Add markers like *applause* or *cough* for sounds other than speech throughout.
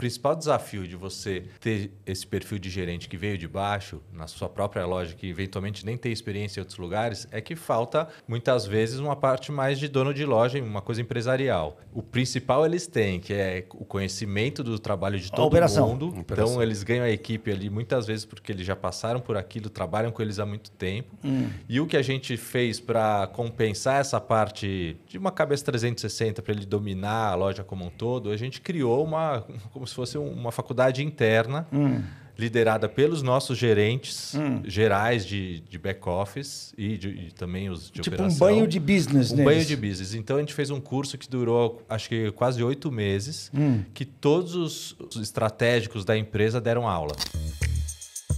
principal desafio de você ter esse perfil de gerente que veio de baixo, na sua própria loja, que eventualmente nem tem experiência em outros lugares, é que falta muitas vezes uma parte mais de dono de loja, uma coisa empresarial. O principal eles têm, que é o conhecimento do trabalho de todo mundo. Então eles ganham a equipe ali muitas vezes porque eles já passaram por aquilo, trabalham com eles há muito tempo. Hum. E o que a gente fez para compensar essa parte de uma cabeça 360 para ele dominar a loja como um todo, a gente criou uma como se fosse uma faculdade interna, hum. liderada pelos nossos gerentes hum. gerais de, de back-office e, e, também os de tipo operação. Tipo um banho de business, Um né? banho de business. Então, a gente fez um curso que durou, acho que quase oito meses, hum. que todos os estratégicos da empresa deram aula.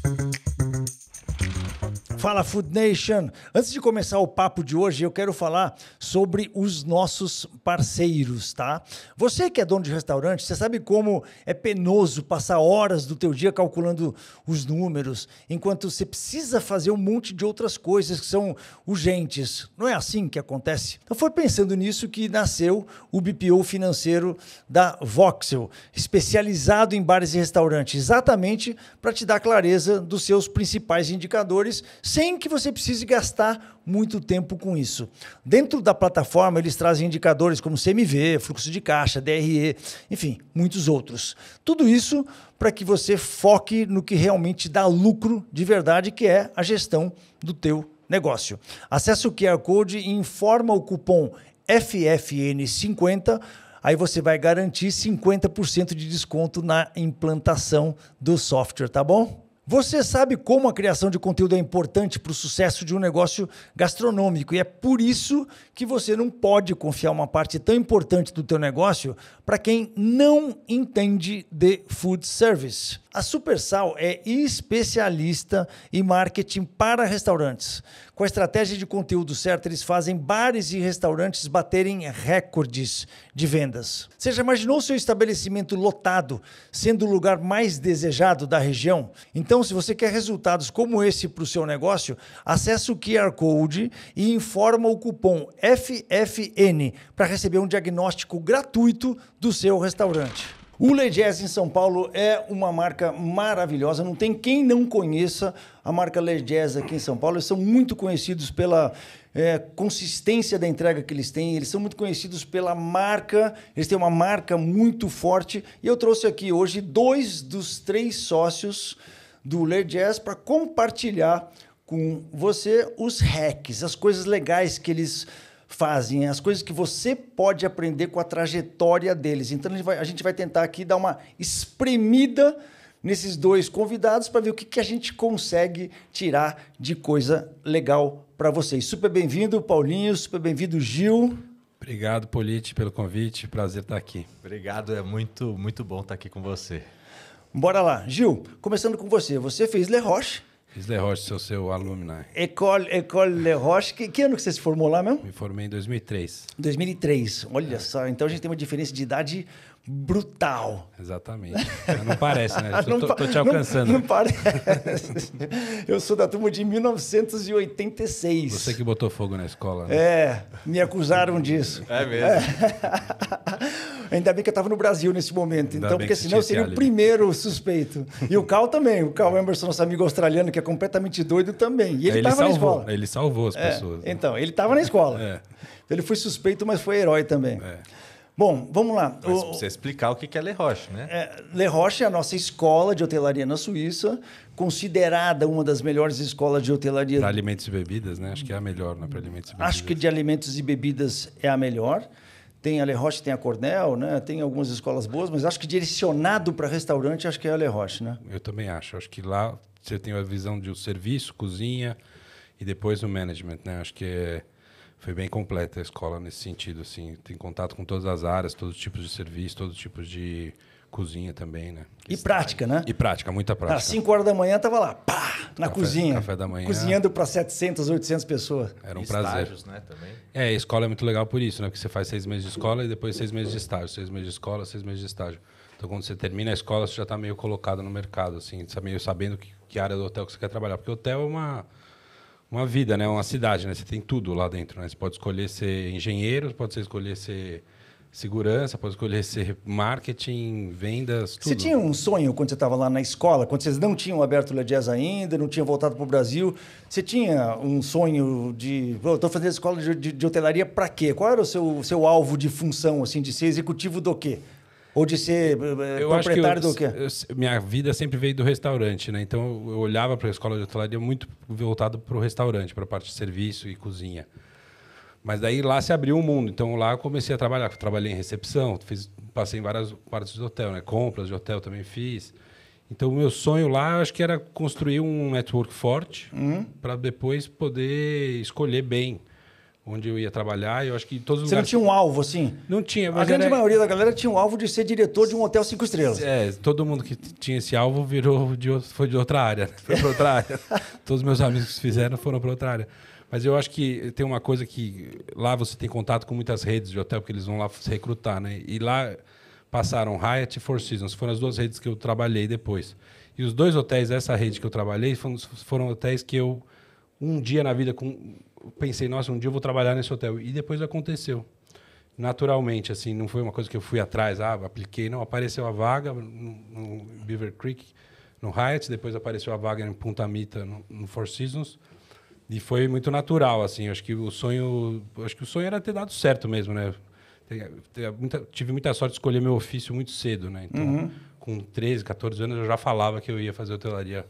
Música Fala Food Nation! Antes de começar o papo de hoje, eu quero falar sobre os nossos parceiros, tá? Você que é dono de restaurante, você sabe como é penoso passar horas do teu dia calculando os números, enquanto você precisa fazer um monte de outras coisas que são urgentes. Não é assim que acontece? Então foi pensando nisso que nasceu o BPO financeiro da Voxel, especializado em bares e restaurantes, exatamente para te dar clareza dos seus principais indicadores sem que você precise gastar muito tempo com isso. Dentro da plataforma, eles trazem indicadores como CMV, fluxo de caixa, DRE, enfim, muitos outros. Tudo isso para que você foque no que realmente dá lucro de verdade, que é a gestão do teu negócio. Acesse o QR Code e informa o cupom FFN50 aí você vai garantir 50% de desconto na implantação do software, tá bom? Você sabe como a criação de conteúdo é importante para o sucesso de um negócio gastronômico e é por isso que você não pode confiar uma parte tão importante do teu negócio para quem não entende de food service. A Supersal é especialista em marketing para restaurantes. Com a estratégia de conteúdo certa, eles fazem bares e restaurantes baterem recordes de vendas. Você já imaginou seu estabelecimento lotado sendo o lugar mais desejado da região? Então, se você quer resultados como esse para o seu negócio, acesse o QR Code e informa o cupom FFN para receber um diagnóstico gratuito do seu restaurante. O Le Jazz em São Paulo é uma marca maravilhosa, não tem quem não conheça a marca Le Jazz aqui em São Paulo. Eles são muito conhecidos pela é, consistência da entrega que eles têm, eles são muito conhecidos pela marca, eles têm uma marca muito forte. E eu trouxe aqui hoje dois dos três sócios do Le Jazz para compartilhar com você os hacks, as coisas legais que eles fazem, é as coisas que você pode aprender com a trajetória deles. Então a gente vai, a gente vai tentar aqui dar uma espremida nesses dois convidados para ver o que, que a gente consegue tirar de coisa legal para vocês. Super bem-vindo, Paulinho, super bem-vindo, Gil. Obrigado, Polite, pelo convite. Prazer estar aqui. Obrigado, é muito, muito bom estar aqui com você. Bora lá. Gil, começando com você. Você fez Le Roche, Fiz Le Roche, seu alumni. École, École Le Roche. Que, que, ano que você se formou lá mesmo? Me formei em 2003. 2003, olha é. só. Então a gente tem uma diferença de idade brutal. Exatamente. Não parece, né? *laughs* Estou tô, tô, te alcançando. Não, não parece. Eu sou da turma de 1986. Você que botou fogo na escola, né? É, me acusaram disso. É mesmo. É. *laughs* Ainda bem que eu estava no Brasil nesse momento. Ainda então, porque senão eu seria o primeiro suspeito. E o Cal também. O Cal Emerson, nosso amigo australiano, que é completamente doido também. E ele estava na escola. Ele salvou as é, pessoas. É. Né? Então, ele estava na escola. É. Então, ele foi suspeito, mas foi herói também. É. Bom, vamos lá. Mas precisa explicar o que é Le Roche, né? É, Le Roche é a nossa escola de hotelaria na Suíça, considerada uma das melhores escolas de hotelaria. Para alimentos e bebidas, né? Acho que é a melhor, né? Para alimentos e bebidas. Acho que de alimentos e bebidas é a melhor. Tem a Le Roche, tem a Cornell, né? tem algumas escolas boas, mas acho que direcionado para restaurante, acho que é a Le Roche, né? Eu também acho. Acho que lá você tem a visão de um serviço, cozinha e depois o management, né? Acho que é, foi bem completa a escola nesse sentido, assim. Tem contato com todas as áreas, todos os tipos de serviço, todos os tipos de Cozinha também, né? e prática, né? E prática, muita prática. Às 5 horas da manhã estava lá, pá, na café, cozinha. Café da manhã. Cozinhando para 700, 800 pessoas. Era um estágios, prazer. Estágios, né, também. É, a escola é muito legal por isso, né? Porque você faz seis meses de escola e depois seis meses de estágio. Seis meses de escola, seis meses de estágio. Então, quando você termina a escola, você já está meio colocado no mercado, assim, tá meio sabendo que, que área do hotel que você quer trabalhar. Porque hotel é uma uma vida, né? É uma cidade, né? Você tem tudo lá dentro, né? Você pode escolher ser engenheiro, pode escolher ser segurança, pode escolher ser marketing, vendas, tudo. Você tinha um sonho quando você estava lá na escola, quando vocês não tinham aberto o Jazz ainda, não tinham voltado para o Brasil? Você tinha um sonho de, estou fazendo escola de, de, de hotelaria para quê? Qual era o seu, seu alvo de função, assim, de ser executivo do quê? Ou de ser eh, eh, eu proprietário eu, do quê? Eu, minha vida sempre veio do restaurante, né? Então eu olhava para a escola de hotelaria muito voltado para o restaurante, para a parte de serviço e cozinha. Mas daí lá se abriu o um mundo. Então lá eu comecei a trabalhar. Trabalhei em recepção, fiz, passei em várias partes do hotel, né? Compras de hotel também fiz. Então o meu sonho lá, acho que era construir um network forte uhum. para depois poder escolher bem onde eu ia trabalhar. Eu acho que todos os Você não tinha um alvo, assim? Não tinha. a grande era... maioria da galera tinha um alvo de ser diretor de um hotel cinco estrelas. É, todo mundo que tinha esse alvo virou de outro, foi de outra área. Né? Foi para outra área. *laughs* todos os meus amigos que fizeram foram para outra área. Mas eu acho que tem uma coisa que lá você tem contato com muitas redes de hotel, porque eles vão lá se recrutar, né? E lá passaram Hyatt e Four Seasons, foram as duas redes que eu trabalhei depois. E os dois hotéis dessa rede que eu trabalhei foram, foram hotéis que eu, um dia na vida, com, pensei, nossa, um dia eu vou trabalhar nesse hotel. E depois aconteceu. Naturalmente, assim, não foi uma coisa que eu fui atrás, ah, apliquei, não. Apareceu a vaga no, Beaver Creek, no Hyatt, depois apareceu a vaga em Punta Mita, no, no Four Seasons. E foi muito natural, assim. Acho que o sonho, acho que o sonho era ter dado certo mesmo, né? tive muita sorte de escolher meu ofício muito cedo, né? Então, uhum. com 13, 14 anos, eu já falava que eu ia fazer hotelaria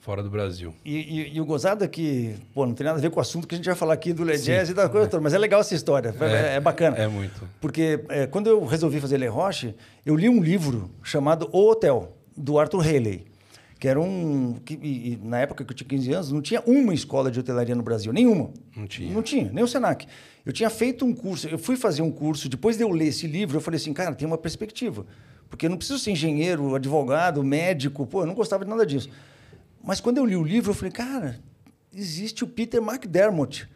fora do Brasil. E, e, e o gozado é que, pô, não tem nada a ver com o assunto que a gente vai falar aqui do Le Jazz e da coisa é. toda, mas é legal essa história, é, é, é bacana. É muito. Porque é, quando eu resolvi fazer Le Roche, eu li um livro chamado O Hotel, do Arthur Haley que era um. Que, e, na época que eu tinha 15 anos, não tinha uma escola de hotelaria no Brasil, nenhuma. Não tinha. Não tinha, nem o SENAC. Eu tinha feito um curso, eu fui fazer um curso, depois de eu ler esse livro, eu falei assim, cara, tem uma perspectiva. Porque eu não preciso ser engenheiro, advogado, médico, pô, eu não gostava de nada disso. Mas quando eu li o livro, eu falei, cara, existe o Peter McDermott,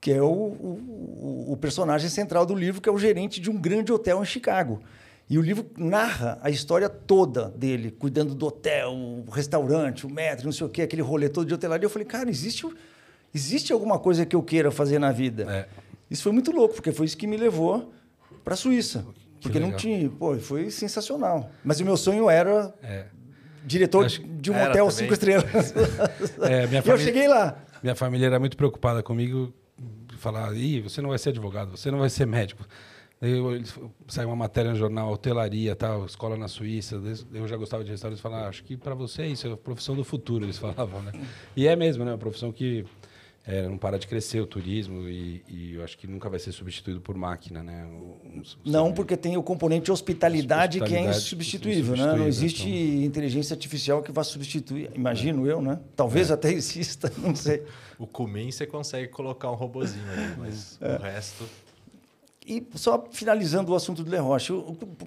que é o, o, o personagem central do livro, que é o gerente de um grande hotel em Chicago. E o livro narra a história toda dele, cuidando do hotel, o restaurante, o metro, não sei o quê, aquele rolê todo de hotelaria. Eu falei, cara, existe, existe alguma coisa que eu queira fazer na vida? É. Isso foi muito louco, porque foi isso que me levou para a Suíça. Que porque legal. não tinha. Pô, foi sensacional. Mas o meu sonho era é. diretor de um hotel também. cinco estrelas. *laughs* é, minha família, eu cheguei lá. Minha família era muito preocupada comigo, falar, Ih, você não vai ser advogado, você não vai ser médico. Eu, saiu uma matéria no jornal, hotelaria, tal, escola na Suíça. Eu já gostava de restaurantes. Falar, ah, acho que para você é isso, é a profissão do futuro, eles *laughs* falavam, né? E é mesmo, né? É uma profissão que é, não para de crescer o turismo e, e, eu acho que nunca vai ser substituído por máquina, né? não, porque tem o componente hospitalidade, hospitalidade que é insubstituível, né? Não existe então... inteligência artificial que vá substituir, imagino é. eu, né? Talvez é. até *laughs* exista, não sei. O comer você consegue colocar um robozinho ali, mas é. o resto... E só finalizando o assunto do Le Roche,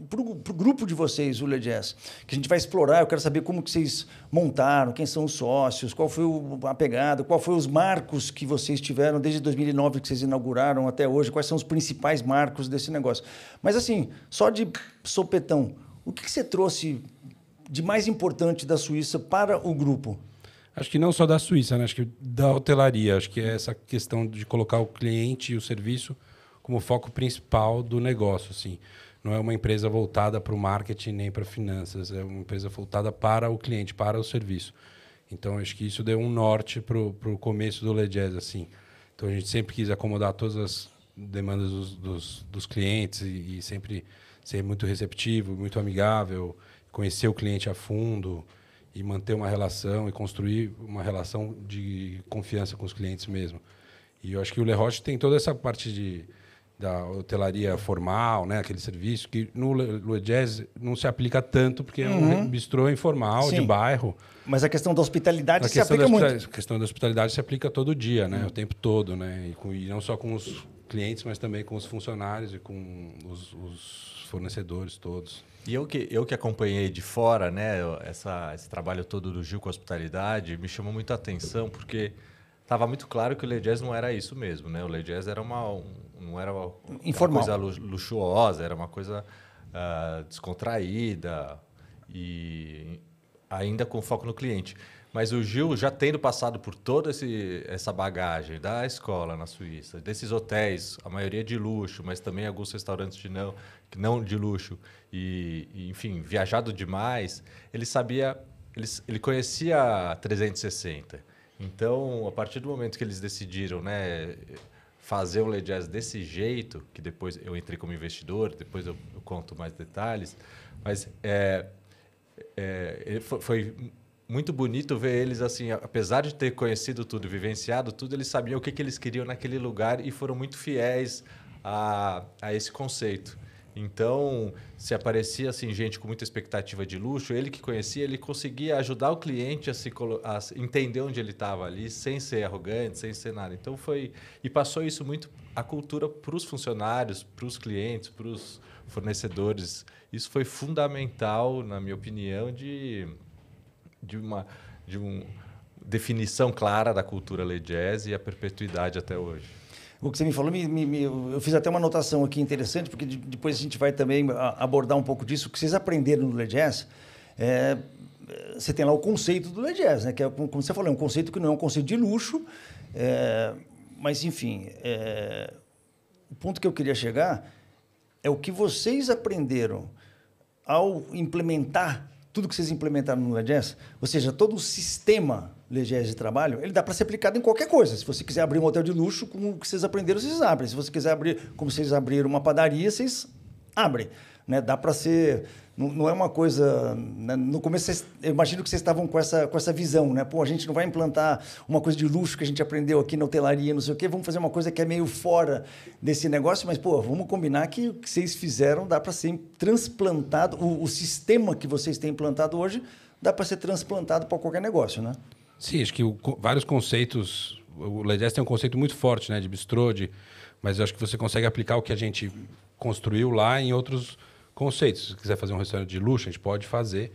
para o grupo de vocês, o Le Jazz, que a gente vai explorar, eu quero saber como que vocês montaram, quem são os sócios, qual foi o, a pegada, qual foi os marcos que vocês tiveram desde 2009 que vocês inauguraram até hoje, quais são os principais marcos desse negócio. Mas assim, só de sopetão, o que, que você trouxe de mais importante da Suíça para o grupo? Acho que não só da Suíça, né? acho que da hotelaria, acho que é essa questão de colocar o cliente e o serviço como foco principal do negócio, assim. Não é uma empresa voltada para o marketing nem para finanças, é uma empresa voltada para o cliente, para o serviço. Então, acho que isso deu um norte para o começo do Ledgez, assim. Então, a gente sempre quis acomodar todas as demandas dos, dos, dos clientes e, e, sempre ser muito receptivo, muito amigável, conhecer o cliente a fundo e manter uma relação e construir uma relação de confiança com os clientes mesmo. E eu acho que o Leroy tem toda essa parte de da hotelaria formal, né, aquele serviço que no Lua Jazz não se aplica tanto porque uhum. é um uhum. bistrô informal Sim. de bairro. Mas a questão da hospitalidade a se aplica muito. A questão da hospitalidade se aplica todo dia, né, uhum. o tempo todo, né, e, com, e, não só com os clientes, mas também com os funcionários e com os, os fornecedores todos. E eu que, eu que acompanhei de fora, né, essa, esse trabalho todo do Gil com a hospitalidade, me chamou muita atenção porque estava muito claro que o Le Jazz não era isso mesmo, né? O Le Jazz era uma um, não era uma, Era coisa luxuosa, era uma coisa uh, descontraída e ainda com foco no cliente. Mas o Gil, já tendo passado por toda essa bagagem da escola na Suíça, desses hotéis, a maioria de luxo, mas também alguns restaurantes de não, não de luxo, e, e enfim, viajado demais, ele sabia, ele, ele conhecia 360. Então, a partir do momento que eles decidiram, né, fazer o Led Jazz desse jeito, que depois eu entrei como investidor, depois eu, eu conto mais detalhes, mas é, é, é foi, foi muito bonito ver eles assim, apesar de ter conhecido tudo, vivenciado tudo, eles sabiam o que, que eles queriam naquele lugar e foram muito fiéis a, a esse conceito. Então, se aparecia assim gente com muita expectativa de luxo, ele que conhecia, ele conseguia ajudar o cliente a se a entender onde ele estava ali, sem ser arrogante, sem ser nada. Então foi e passou isso muito a cultura para os funcionários, para os clientes, para os fornecedores. Isso foi fundamental, na minha opinião, de de uma de um definição clara da cultura lei jazz e a perpetuidade até hoje o que você me falou, me, me, eu fiz até uma anotação aqui interessante, porque depois a gente vai também abordar um pouco disso. O que vocês aprenderam no LeJazz, é, você tem lá o conceito do LeJazz, né? que é, como você falou, é um conceito que não é um conceito de luxo, é, mas, enfim, é, o ponto que eu queria chegar é o que vocês aprenderam ao implementar tudo que vocês implementaram no LeJazz, ou seja, todo o sistema legiais de trabalho, ele dá para ser aplicado em qualquer coisa. Se você quiser abrir um hotel de luxo, como vocês aprenderam, vocês abrem. Se você quiser abrir, como vocês abriram uma padaria, vocês abrem. Né? Dá para ser. Não, não, é uma coisa. Né? No começo, vocês, eu imagino que vocês estavam com essa, com essa visão, né? Pô, a gente não vai implantar uma coisa de luxo que a gente aprendeu aqui na hotelaria, não sei o quê, vamos fazer uma coisa que é meio fora desse negócio, mas, pô, vamos combinar que o que vocês fizeram dá para ser transplantado, o, o sistema que vocês têm implantado hoje dá para ser transplantado para qualquer negócio, né? Sim, acho que o, vários conceitos. O Ledez tem um conceito muito forte, né? De bistrô, de, mas eu acho que você consegue aplicar o que a gente construiu lá em outros conceitos. Se quiser fazer um restaurante de luxo, a gente pode fazer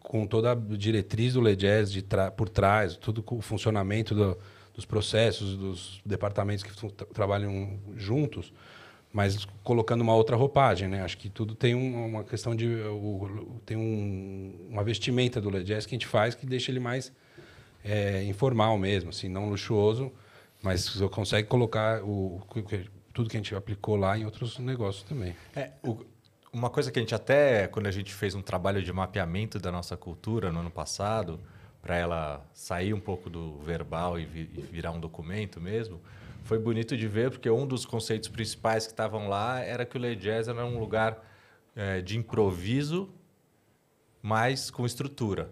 com toda a diretriz do Ledez de tra por trás, tudo com o funcionamento do, dos processos, dos departamentos que tra trabalham juntos, mas colocando uma outra roupagem, né? Acho que tudo tem um, uma questão de o, tem um, uma vestimenta do Ledez que a gente faz que deixa ele mais é, informal mesmo, assim, não luxuoso, mas você consegue colocar o, tudo que a gente aplicou lá em outros negócios também. É, o, uma coisa que a gente até, quando a gente fez um trabalho de mapeamento da nossa cultura no ano passado, para ela sair um pouco do verbal e, vi, e virar um documento mesmo, foi bonito de ver, porque um dos conceitos principais que estavam lá era que o Le Jazz era um lugar é, de improviso, mas com estrutura.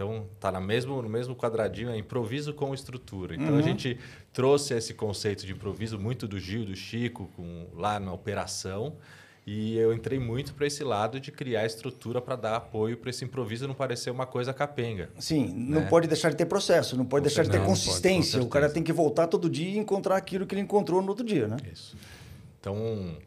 Então, está no mesmo, no mesmo quadradinho, é improviso com estrutura. Então, uhum. a gente trouxe esse conceito de improviso muito do Gil, do Chico, com, lá na operação. E eu entrei muito para esse lado de criar estrutura para dar apoio para esse improviso não parecer uma coisa capenga. Sim, né? não pode deixar de ter processo, não pode deixar de ter não, consistência. Pode, o cara tem que voltar todo dia e encontrar aquilo que ele encontrou no outro dia, né? Isso. Então,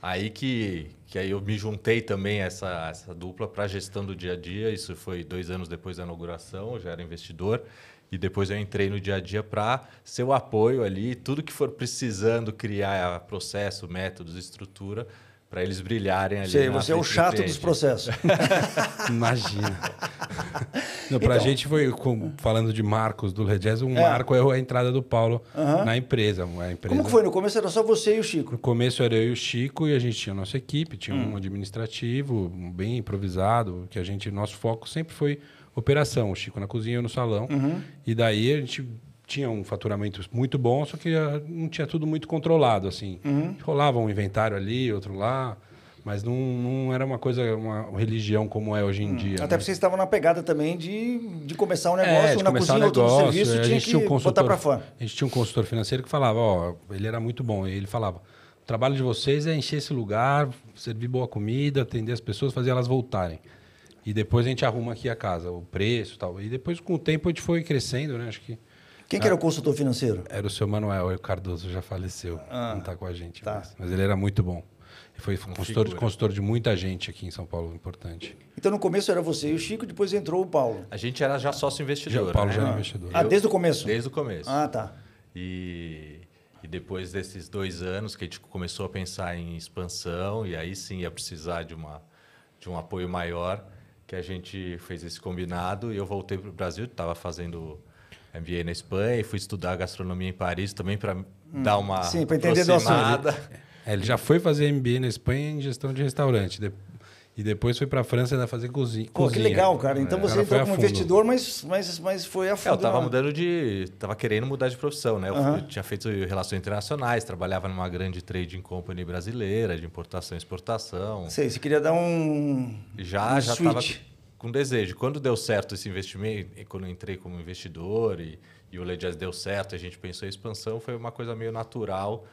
aí que, que aí eu me juntei também a essa, essa dupla para gestão do dia a dia. Isso foi dois anos depois da inauguração, eu já era investidor. E depois eu entrei no dia a dia para seu apoio ali, tudo que for precisando criar processo, métodos, estrutura, para eles brilharem ali. Sei, você é o chato dos processos. *laughs* Imagina. Não, pra a então- gente foi, falando de marcos do Redes um é. marco é a entrada do Paulo uhum. na empresa, a empresa. Como que foi? No começo era só você e o Chico? No começo era eu e o Chico e a gente tinha a nossa equipe, tinha hum. um administrativo bem improvisado, que a gente, nosso foco sempre foi operação, o Chico na cozinha, eu no salão. Uhum. E daí a gente tinha um faturamento muito bom, só que não tinha tudo muito controlado, assim. Uhum. Rolava um inventário ali, outro lá, mas não, não era uma coisa, uma religião como é hoje em uhum. dia. Até né? porque vocês estavam na pegada também de, de começar um negócio, é, de na cozinha, um negócio, outro no serviço, é, tinha que um botar para fora. A gente tinha um consultor financeiro que falava, ó, ele era muito bom, ele falava, o trabalho de vocês é encher esse lugar, servir boa comida, atender as pessoas, fazer elas voltarem. E depois a gente arruma aqui a casa, o preço e tal. E depois, com o tempo, a gente foi crescendo, né? Acho que quem ah, que era o consultor financeiro? Era o seu Manuel, o Cardoso já faleceu, ah, não está com a gente. Tá. Mas, mas, ele era muito bom. Ele foi consultor de, consultor de muita gente aqui em São Paulo, importante. Então, no começo era você e o Chico, depois entrou o Paulo. A gente era já sócio investidor. Já, o Paulo né? já era investidor. Ah, desde o começo? Desde o começo. Ah, tá. E, e depois desses dois anos que a gente começou a pensar em expansão, e aí sim ia precisar de, uma, de um apoio maior, que a gente fez esse combinado e eu voltei para o Brasil, estava fazendo MBA na Espanha e fui estudar gastronomia em Paris também para hum. dar uma Sim, para entender do assunto. É, ele já foi fazer MBA na Espanha em gestão de restaurante. De... E depois foi para a França ainda fazer cozinha. Pô, que legal, cara. Então é, você entrou como investidor, mas, mas, mas foi a fundo. É, eu estava né? mudando de. estava querendo mudar de profissão, né? Eu, uhum. eu, tinha feito relações internacionais, trabalhava numa grande trading company brasileira, de importação e exportação. Sei, você queria dar um. Já, um já estava com desejo. Quando deu certo esse investimento, quando eu entrei como investidor e, e o Ledias deu certo, a gente pensou em expansão, foi uma coisa meio natural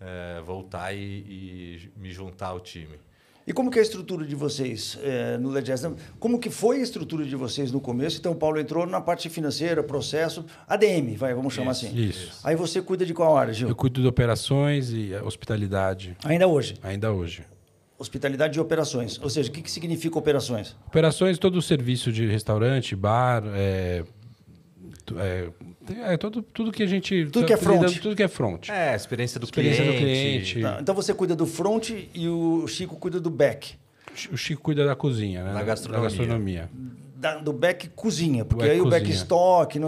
é, voltar e, e, me juntar ao time. E como que é a estrutura de vocês é, no Ledias? Como que foi a estrutura de vocês no começo? Então, o Paulo entrou na parte financeira, processo, ADM, vai, vamos chamar isso, assim. Isso. Aí você cuida de qual área, Gil? Eu cuido de operações e hospitalidade. Ainda hoje? Ainda hoje. Hospitalidade e operações. Ou seja, o que, que significa operações? Operações, todo o serviço de restaurante, bar, é, é, é, todo, tudo que a gente. Tudo tá que é front. tudo que é front. É, experiência do experiência cliente. Do cliente. Tá. Então você cuida do front e o Chico cuida do back. O Chico cuida da cozinha, né? Da gastronomia. Da gastronomia. Da, do back cozinha, porque back aí cozinha. o back stock,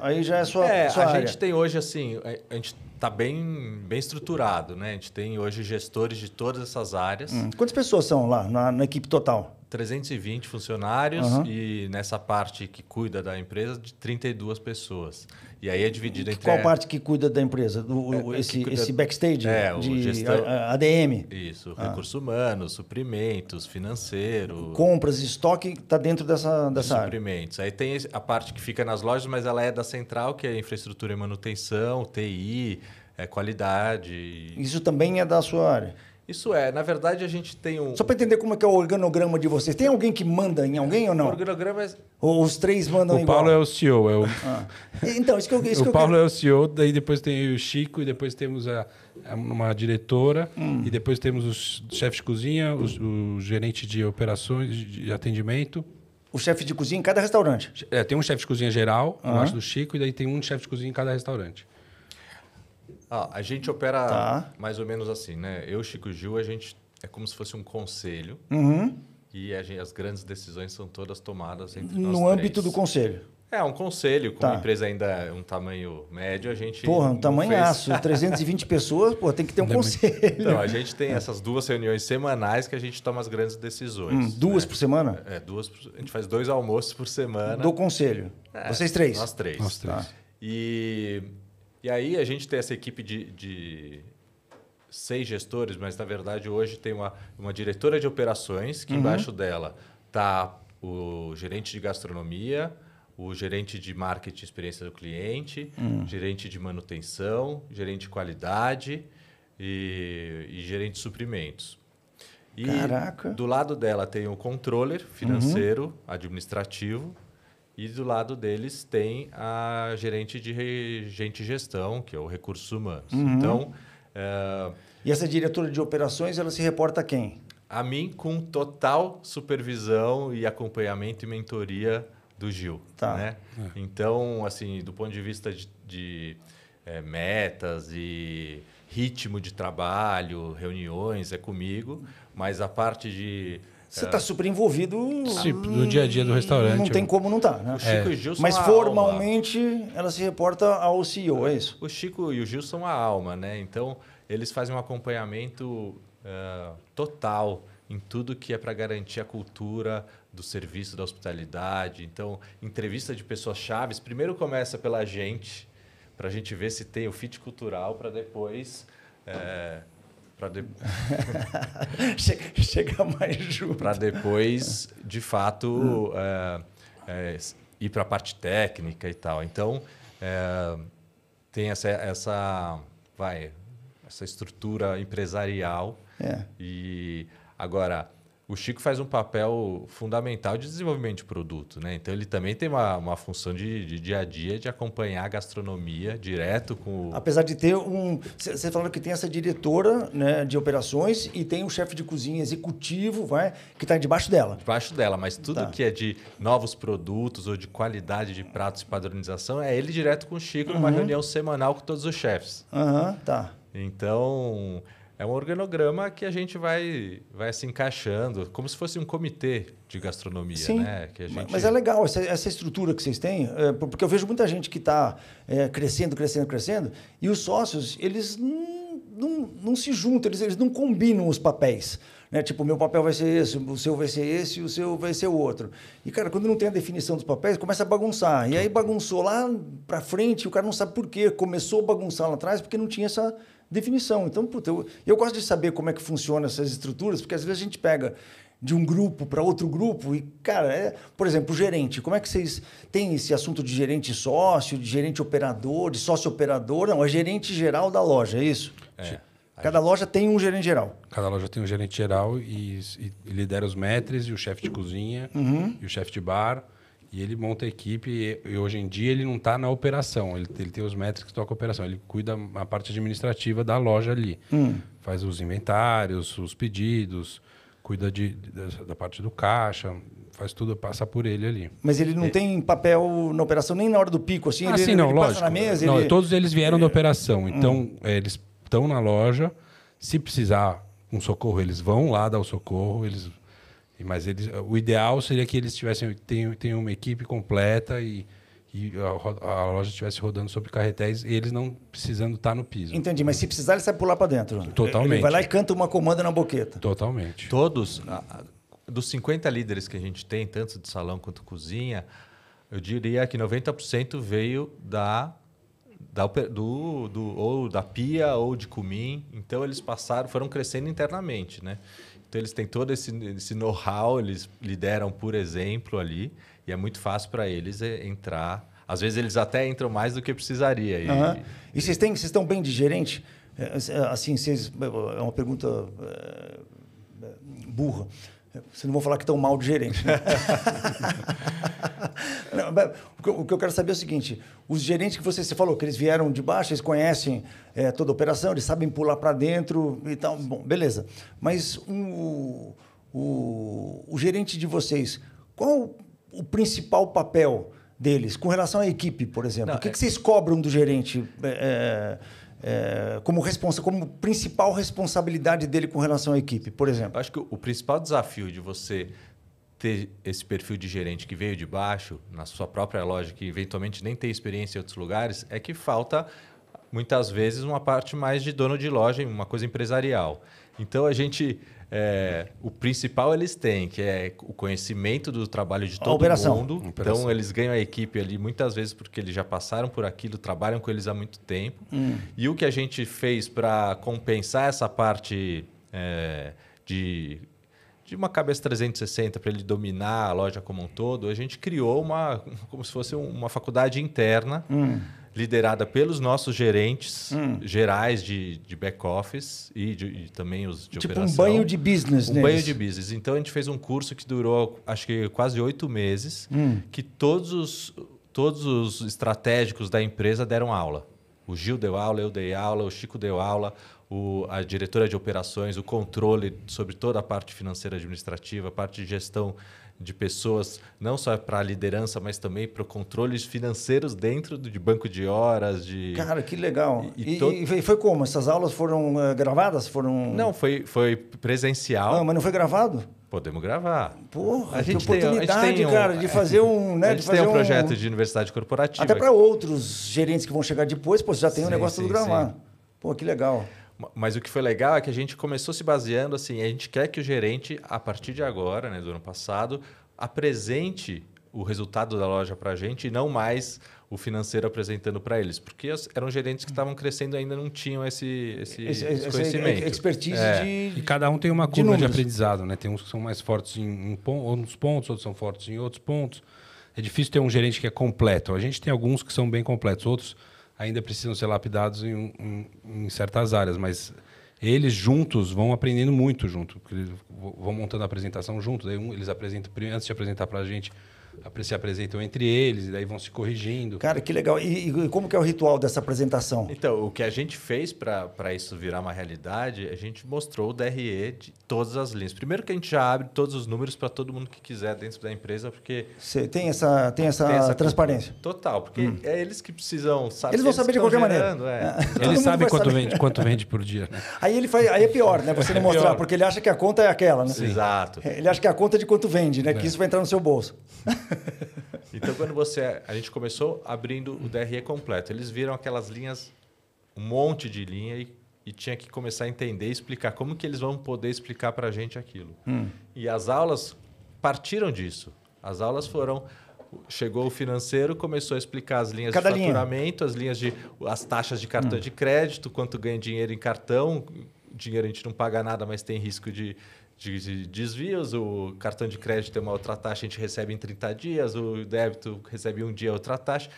aí já é sua, é, sua a área. gente tem hoje assim, é, a gente está bem, bem estruturado, né? A gente tem hoje gestores de todas essas áreas. Hum. Quantas pessoas são lá na, na equipe total? 320 funcionários uhum. e nessa parte que cuida da empresa de 32 pessoas. E aí é dividido entre... Qual a... parte que cuida da empresa? do é, é, esse, cuida... esse, backstage é, de gestão... ADM? Isso, ah. recursos humanos, suprimentos, financeiro... Compras, estoque, está dentro dessa, dessa área. Suprimentos. Aí tem a parte que fica nas lojas, mas ela é da central, que é infraestrutura e manutenção, TI, é, qualidade. Isso também é da sua área? Isso é, na verdade a gente tem um. Só para entender como é que é o organograma de vocês. Tem alguém que manda em alguém ou não? O organograma é. Ou os três mandam o Paulo igual? é o CEO. É o... Ah. Então, isso que eu. Isso o que Paulo eu... é o CEO, daí depois tem o Chico, e depois temos a, uma diretora, hum. e depois temos os chefes de cozinha, o, o gerente de operações, de atendimento. O chefe de cozinha em cada restaurante? É, tem um chefe de cozinha geral, uhum. do Chico, e daí tem um chefe de cozinha em cada restaurante. Ah, a gente opera tá. mais ou menos assim, né? Eu, Chico Gil, a gente é como se fosse um conselho. Uhum. E gente, as grandes decisões são todas tomadas entre no nós No âmbito do conselho. É, um conselho. Como tá. a empresa ainda é um tamanho médio, a gente. Porra, um tamanhaço. Fez... 320 *laughs* pessoas, pô, tem que ter um é conselho. Então, a gente tem essas duas reuniões semanais que a gente toma as grandes decisões. Hum, duas né? por semana? É, duas. Por... A gente faz dois almoços por semana. Do conselho. É, Vocês três? Nós três. Nós três. Tá. E e aí a gente tem essa equipe de, de seis gestores, mas na verdade hoje tem uma, uma diretora de operações que uhum. embaixo dela tá o gerente de gastronomia, o gerente de marketing experiência do cliente, uhum. gerente de manutenção, gerente de qualidade e, e gerente de suprimentos. E Caraca. do lado dela tem o controller financeiro, uhum. administrativo, e do lado deles tem a gerente de gente gestão, que é o recursos humanos. Uhum. Então. É... E essa diretora de operações, ela se reporta a quem? A mim, com total supervisão e acompanhamento e mentoria do Gil. Tá. Né? É. Então, assim, do ponto de vista de, de é, metas e ritmo de trabalho, reuniões, é comigo, mas a parte de você está é. super envolvido Sim, no dia a dia do restaurante. Não tem como não estar, tá, né? O Chico é. e o Gil Mas formalmente alma. ela se reporta ao CEO, é isso? O Chico e o Gil são a alma, né? Então eles fazem um acompanhamento uh, total em tudo que é para garantir a cultura do serviço, da hospitalidade. Então, entrevista de pessoas chaves, primeiro começa pela gente, para a gente ver se tem o fit cultural, para depois eh, para de... *laughs* Chega mais junto. Para depois, de fato, hum. é, é, ir para a parte técnica e tal. Então, é, tem essa, essa, vai, essa estrutura empresarial. É. E agora o Chico faz um papel fundamental de desenvolvimento de produto, né? Então ele também tem uma, uma função de, de dia a dia de acompanhar a gastronomia direto com. O... Apesar de ter um. Você falou que tem essa diretora né, de operações e tem um chefe de cozinha executivo, vai, que está debaixo dela. Debaixo dela, mas tudo tá. que é de novos produtos ou de qualidade de pratos e padronização é ele direto com o Chico uhum. numa reunião semanal com todos os chefes. Aham, uhum, tá. Então é um organograma que a gente vai, vai se encaixando, como se fosse um comitê de gastronomia, Sim, né? Que a gente... Mas é legal essa, essa estrutura que vocês têm, é, porque eu vejo muita gente que está é, crescendo, crescendo, crescendo, e os sócios, eles não, não, não se juntam, eles, eles não combinam os papéis. Né? Tipo, o meu papel vai ser esse, o seu vai ser esse, o seu vai ser o outro. E, cara, quando não tem a definição dos papéis, começa a bagunçar. E aí bagunçou lá para frente, o cara não sabe por quê. Começou a bagunçar lá atrás porque não tinha essa definição. Então, puta, eu, eu gosto de saber como é que funcionam essas estruturas, porque às vezes a gente pega de um grupo para outro grupo e, cara, é, por exemplo, gerente. Como é que vocês têm esse assunto de gerente sócio, de gerente operador, de sócio operador? Não, é gerente geral da loja, é isso? É. Tipo, cada loja tem um gerente geral. Cada loja tem um gerente geral e, e lidera os metres e o chefe de cozinha uhum. e o chefe de bar. E ele monta a equipe e, e hoje em dia ele não está na operação, ele, ele tem os métricos que toca a operação, ele cuida a parte administrativa da loja ali. Hum. Faz os inventários, os pedidos, cuida de, de, da parte do caixa, faz tudo, passa por ele ali. Mas ele não é. tem papel na operação nem na hora do pico, assim? Ah, ele, sim, não, ele lógico. na mesa? Não, ele... Todos eles vieram da é. operação, então hum. é, eles estão na loja, se precisar um socorro, eles vão lá dar o socorro, eles mas eles, o ideal seria que eles tivessem tenham uma equipe completa e, e a, a, loja estivesse rodando sobre carretéis e eles não precisando estar tá no piso. Entendi, mas se precisar, ele sabe pular para dentro. Totalmente. Ele vai lá e canta uma comanda na boqueta. Totalmente. Todos, dos 50 líderes que a gente tem, tanto de salão quanto cozinha, eu diria que 90% veio da da, do, do, ou da pia ou de cumim. Então eles passaram, foram crescendo internamente, né? Então, eles têm todo esse, esse know-how, eles lideram por exemplo ali, e é muito fácil para eles é, entrar. Às vezes, eles até entram mais do que precisaria. E, uhum. e vocês, têm, vocês estão bem de gerente? É, assim, vocês, é, é uma pergunta burra. Vocês não vão falar que estão mal de gerente. Né? *laughs* não, o que eu quero saber é o seguinte: os gerentes que você, você falou que eles vieram de baixo, eles conhecem é, toda a operação, eles sabem pular para dentro e então, tal. Bom, beleza. Mas um, o, o gerente de vocês, qual o principal papel deles com relação à equipe, por exemplo? Não, o que, é... que vocês cobram do gerente? É, é é, como, responsa, como principal responsabilidade dele com relação à equipe, por exemplo? acho que o principal desafio de você ter esse perfil de gerente que veio de baixo, na sua própria loja, que eventualmente nem tem experiência em outros lugares, é que falta muitas vezes uma parte mais de dono de loja, uma coisa empresarial. Então a gente é, o principal eles têm, que é o conhecimento do trabalho de todo mundo. Então, operação. Então, eles ganham a equipe ali muitas vezes porque eles já passaram por aquilo, trabalham com eles há muito tempo. Hum. E o que a gente fez para compensar essa parte é, de, de uma cabeça 360 para ele dominar a loja como um todo, a gente criou uma, como se fosse uma faculdade interna. Hum liderada pelos nossos gerentes hum. gerais de, de back-office e, e, também os de tipo operação. Tipo um banho de business, né? Um banho de business. Então, a gente fez um curso que durou, acho que quase oito meses, hum. que todos os, todos os estratégicos da empresa deram aula. O Gil deu aula, eu dei aula, o Chico deu aula, o, a diretora de operações, o controle sobre toda a parte financeira administrativa, a parte de gestão de pessoas, não só para a liderança, mas também para controles financeiros dentro de banco de horas, de... Cara, que legal. E, e, to... e foi como? Essas aulas foram uh, gravadas? Foram... Não, foi, foi presencial. Ah, mas não foi gravado? Podemos gravar. Porra, a gente oportunidade, tem, a gente tem um, cara, de fazer um... *laughs* Né, a gente tem um projeto de universidade corporativa. Até para outros gerentes que vão chegar depois, pô, você já tem sim, um negócio sim, tudo gravado. Sim. Pô, que legal. Mas o que foi legal é que a gente começou se baseando assim, a gente quer que o gerente, a partir de agora, né, do ano passado, apresente o resultado da loja para a gente e não mais o financeiro apresentando para eles, porque eram gerentes que estavam crescendo e ainda não tinham esse, esse, esse, esse conhecimento. Expertise é. de. E cada um tem uma curva de, de, aprendizado, né? Tem uns que são mais fortes em, em uns pontos, outros são fortes em outros pontos. É difícil ter um gerente que é completo. A gente tem alguns que são bem completos, outros ainda precisam ser lapidados em, em, em certas áreas, mas eles juntos vão aprendendo muito junto, porque eles vão montando a apresentação juntos. Aí um, eles apresentam antes de apresentar para a gente se apresentam entre eles e daí vão se corrigindo. Cara, que legal. E, e como que é o ritual dessa apresentação? Então, o que a gente fez para isso virar uma realidade, a gente mostrou o DRE de todas as linhas. Primeiro que a gente já abre todos os números para todo mundo que quiser dentro da empresa, porque... Você tem essa, tem essa, tem essa transparência? Total, porque hum. é eles que precisam saber. Eles vão saber eles de qualquer gerando, maneira. É. *laughs* eles sabem quanto saber. vende, quanto vende por dia. Né? *laughs* Aí, ele faz, aí é pior, né? Você é não é mostrar, porque ele acha que a conta é aquela, né? Sim. Exato. É, ele acha que a conta é de quanto vende, né? É. Que isso vai entrar no seu bolso. *laughs* *laughs* então, quando você. A gente começou abrindo o DRE completo. Eles viram aquelas linhas, um monte de linha, e, e tinha que começar a entender e explicar como que eles vão poder explicar para a gente aquilo. Hum. E as aulas partiram disso. As aulas foram. Chegou o financeiro, começou a explicar as linhas Cada de faturamento, linha. as linhas de. as taxas de cartão hum. de crédito, quanto ganha dinheiro em cartão. Dinheiro a gente não paga nada, mas tem risco de, de desvios, o cartão de crédito tem é uma outra taxa, a gente recebe em 30 dias, o débito recebe um dia outra taxa.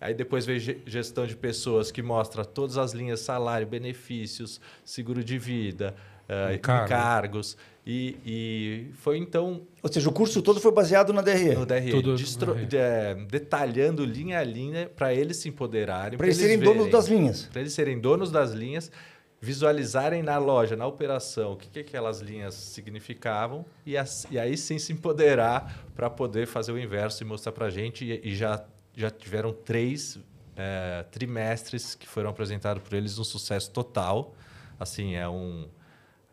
Aí depois vem gestão de pessoas que mostra todas as linhas, salário, benefícios, seguro de vida, ah, encargos. E, e, foi então. Ou seja, o curso todo foi baseado na DRE. No DRE. Tudo destro... DRE. É, detalhando linha a linha para eles se empoderarem. Para eles, eles serem verem, donos das linhas. Para eles serem donos das linhas visualizarem na loja, na operação, o que, que aquelas linhas significavam e, e aí sim se empoderar para poder fazer o inverso e mostrar para a gente. E, e, já, já tiveram três é, trimestres que foram apresentados por eles um sucesso total. Assim, é um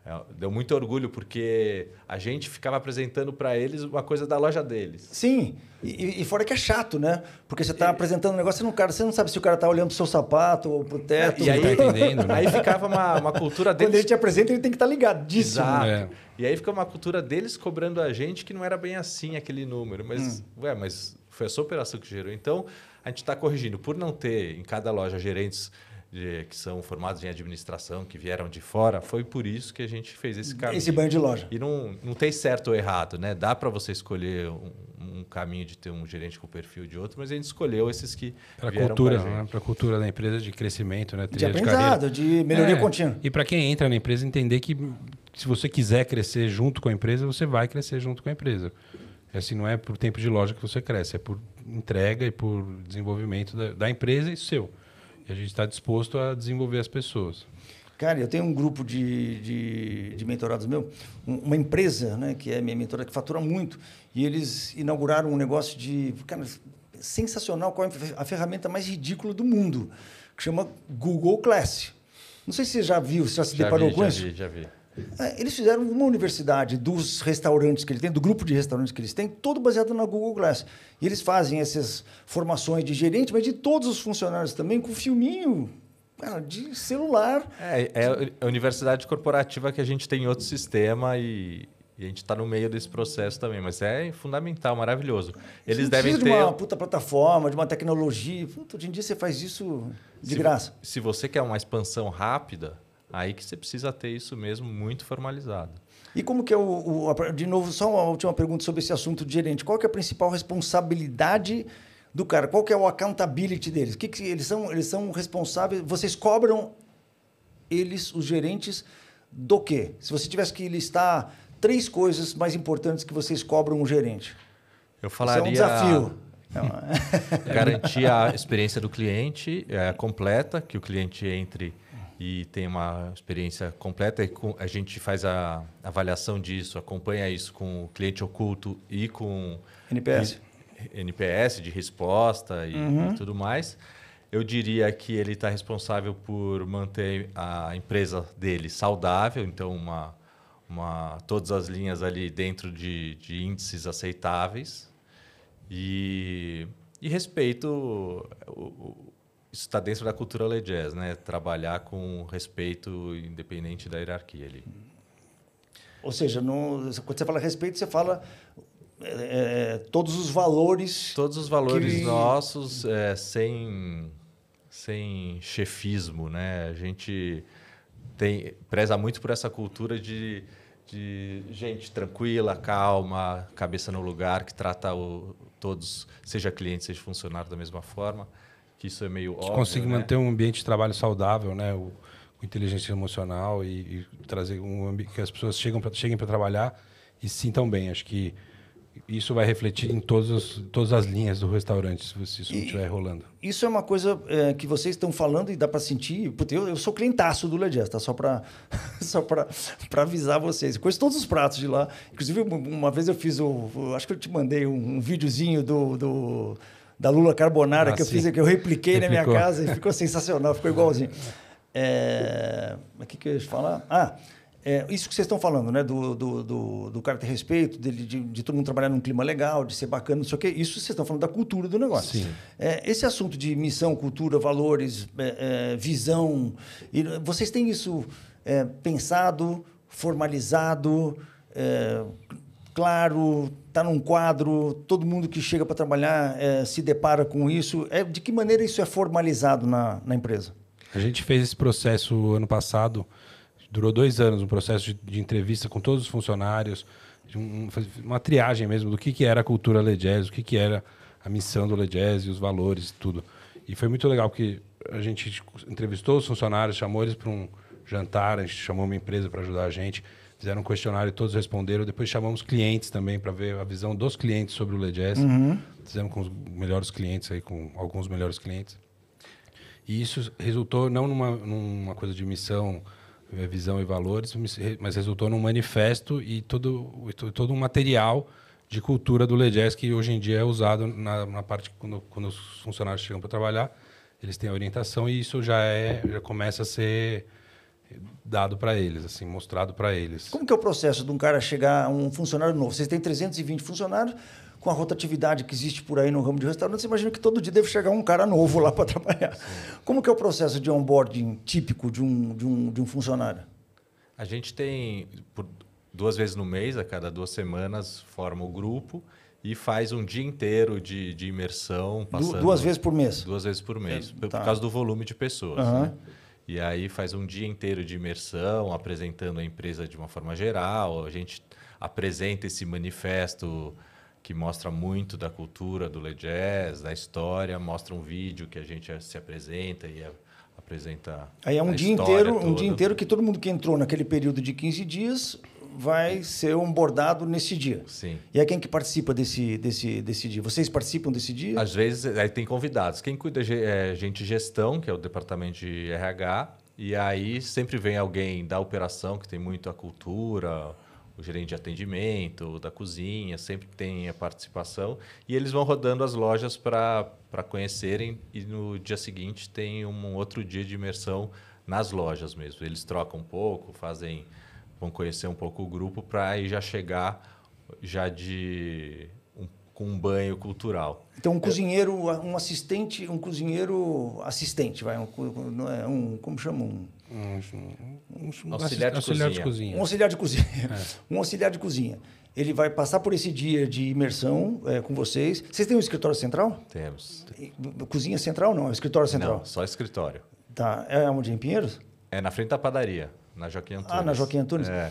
é, deu muito orgulho, porque a gente ficava apresentando para eles uma coisa da loja deles. Sim, e, e, fora que é chato, né? Porque você está apresentando um negócio e cara, você não sabe se o cara está olhando pro seu sapato ou pro é, teto. E aí, tá *laughs* entendendo, né? aí ficava uma, uma cultura deles. Quando ele te apresenta, ele tem que estar tá ligado disso. Exato. É. E aí fica uma cultura deles cobrando a gente que não era bem assim aquele número. Mas, hum. ué, mas foi essa operação que gerou. Então, a gente está corrigindo. Por não ter em cada loja gerentes de, que são formados em administração, que vieram de fora, foi por isso que a gente fez esse caminho. Esse banho de loja. E não, não tem certo ou errado, né? Dá para você escolher um, um, caminho de ter um gerente com o perfil de outro, mas a gente escolheu esses que para cultura, né? para a cultura da empresa de crescimento, né? Trilha de aprendizado, de, de melhoria é, contínua. E para quem entra na empresa entender que se você quiser crescer junto com a empresa, você vai crescer junto com a empresa. É assim, não é por tempo de loja que você cresce, é por entrega e por desenvolvimento da, da empresa e seu. E a gente está disposto a desenvolver as pessoas. Cara, eu tenho um grupo de, de, de mentorados meu, uma empresa, né, que é minha mentora, que fatura muito, e eles inauguraram um negócio de. Cara, sensacional, qual é a ferramenta mais ridícula do mundo, que chama Google Class. Não sei se você já viu, se já se já deparou vi, com já isso. Já vi, já vi. É, eles fizeram uma universidade dos restaurantes que eles têm, do grupo de restaurantes que eles têm, todo baseado na Google Glass. E eles fazem essas formações de gerente, mas de todos os funcionários também, com filminho cara, de celular. É, é a universidade corporativa que a gente tem outro sistema e, e a gente está no meio desse processo também, mas é fundamental, maravilhoso. Eles devem ter. de uma puta plataforma, de uma tecnologia. Puta, hoje em dia você faz isso de se, graça. Se você quer uma expansão rápida, Aí que você precisa ter isso mesmo muito formalizado. E como que é o, o de novo só uma última pergunta sobre esse assunto de gerente? Qual que é a principal responsabilidade do cara? Qual que é o accountability deles? Que, que eles são eles são responsáveis? Vocês cobram eles os gerentes do quê? Se você tivesse que listar três coisas mais importantes que vocês cobram um gerente. Eu falaria. Isso é um desafio. *laughs* Garantir a experiência do cliente é, completa, que o cliente entre e tem uma experiência completa. E a gente faz a avaliação disso, acompanha isso com o cliente oculto e com NPS, NPS de resposta e, uhum. e tudo mais. Eu diria que ele está responsável por manter a empresa dele saudável, então uma, uma, todas as linhas ali dentro de, de índices aceitáveis e, e respeito o isso está dentro da cultura Le Jazz, né? Trabalhar com respeito independente da hierarquia ali. Ou seja, quando você fala respeito, você fala é, é, é, todos os valores. Todos os valores que... nossos, é, sem, sem chefismo, né? A gente tem, preza muito por essa cultura de, de gente tranquila, calma, cabeça no lugar, que trata o, todos, seja cliente, seja funcionário, da mesma forma que isso é meio óbvio. Conseguir né? manter um ambiente de trabalho saudável, né? O, com inteligência emocional e, e, trazer um ambiente que as pessoas chegam pra, cheguem para trabalhar e se sintam bem. Acho que isso vai refletir em todas as, todas as linhas do restaurante, se isso e, não estiver rolando. Isso é uma coisa é, que vocês estão falando e dá para sentir. Puta, eu, eu sou clientaço do Legias, tá? Só para *laughs* só avisar vocês. Conheço todos os pratos de lá. Inclusive, uma vez eu fiz o. Acho que eu te mandei um, um videozinho do, do da Lula Carbonara ah, que eu ah, sim. fiz, que eu repliquei Replicou. na minha casa e ficou sensacional, ficou igualzinho. É, o que, que eu ia falar? Ah, é, isso que vocês estão falando, né? Do, do, do, do cara ter respeito, dele, de, de, todo mundo trabalhar num clima legal, de ser bacana, não sei o quê. Isso vocês estão falando da cultura do negócio. Sim. É, esse assunto de missão, cultura, valores, é, é visão. E, vocês têm isso é, pensado, formalizado? É, claro, está num quadro, todo mundo que chega para trabalhar é, se depara com isso. É, de que maneira isso é formalizado na, na empresa? A gente fez esse processo ano passado, durou dois anos, um processo de, de entrevista com todos os funcionários, um, uma triagem mesmo do que, que era a cultura Legés, o que, que era a missão do Legés e os valores e tudo. E foi muito legal que a gente entrevistou os funcionários, chamou eles para um jantar, a gente chamou uma empresa para ajudar a gente. Fizeram um questionário, todos responderam. Depois chamamos clientes também para ver a visão dos clientes sobre o LeJazz. Uhum. Fizemos com os melhores clientes aí, com alguns melhores clientes. E isso resultou não numa, numa coisa de missão, eh, visão e valores, mas resultou num manifesto e todo, todo um material de cultura do LeJazz que hoje em dia é usado na, na parte quando, quando os funcionários chegam para trabalhar, eles têm orientação e isso já é já começa a ser dado para eles, assim, mostrado para eles. Como que é o processo de um cara chegar, um funcionário novo? Vocês têm 320 funcionários, com a rotatividade que existe por aí no ramo de restaurante, você imagina que todo dia deve chegar um cara novo lá *laughs* para trabalhar. Sim. Como que é o processo de onboarding típico de um, de um, de um funcionário? A gente tem duas vezes no mês, a cada duas semanas, forma o grupo e faz um dia inteiro de, de imersão. Passando, duas vezes por mês? Duas vezes por mês, é, tá. por causa do volume de pessoas. Uhum. Né? E aí faz um dia inteiro de imersão, apresentando a empresa de uma forma geral. A gente apresenta esse manifesto que mostra muito da cultura do Jazz, da história, mostra um vídeo que a gente se apresenta e apresenta. Aí é um dia inteiro, toda. um dia inteiro que todo mundo que entrou naquele período de 15 dias vai ser onboardado nesse dia. Sim. E é quem que participa desse, desse, desse dia? Vocês participam desse dia? Às vezes, aí tem convidados. Quem cuida é gente de gestão, que é o departamento de RH, e aí sempre vem alguém da operação, que tem muito a cultura, o gerente de atendimento, da cozinha, sempre tem a participação. E eles vão rodando as lojas para conhecerem. E no dia seguinte tem um outro dia de imersão nas lojas mesmo. Eles trocam um pouco, fazem vão conhecer um pouco o grupo para aí já chegar já de um, com um banho cultural. Então um cozinheiro, um assistente, um cozinheiro assistente, vai um, é, um como chama um um, um, um auxiliar, de, auxiliar cozinha. de, cozinha. Um auxiliar de cozinha. É. *laughs* Um auxiliar de cozinha. Ele vai passar por esse dia de imersão é, com vocês. Vocês têm um escritório central? Temos. Cozinha central não, é escritório central. Não, só escritório. Tá. É onde? Em Pinheiros? É na frente da padaria. Na Joaquim Antunes. Ah, na Joaquim Antunes. É.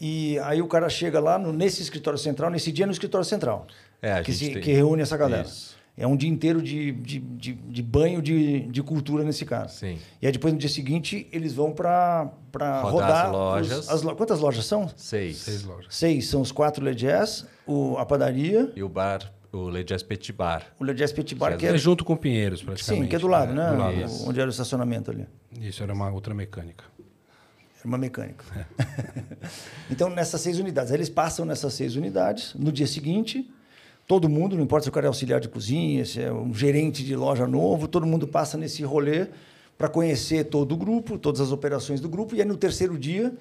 E aí o cara chega lá no, nesse escritório central, nesse dia é no escritório central. É, que, se, tem... que reúne essa galera. Isso. É um dia inteiro de, de, de, de, banho de, de cultura nesse cara. Sim. E aí depois, no dia seguinte, eles vão para rodar, rodar as lojas. Os, as lo... Quantas lojas são? Seis. Seis lojas. Seis. São os quatro Le Jazz, o, a padaria... E o bar, o Le Jazz Petit Bar. O Le Jazz Petit Bar, que, que é... é... junto com Pinheiros, praticamente. Sim, que é do lado, né? né? Do lado. Onde era o estacionamento ali. Isso, era uma outra mecânica uma mecânica. *laughs* então, nessas seis unidades. eles passam nessas seis unidades. No dia seguinte, todo mundo, não importa se o cara é auxiliar de cozinha, se é um gerente de loja novo, todo mundo passa nesse rolê para conhecer todo o grupo, todas as operações do grupo. E aí, no terceiro dia,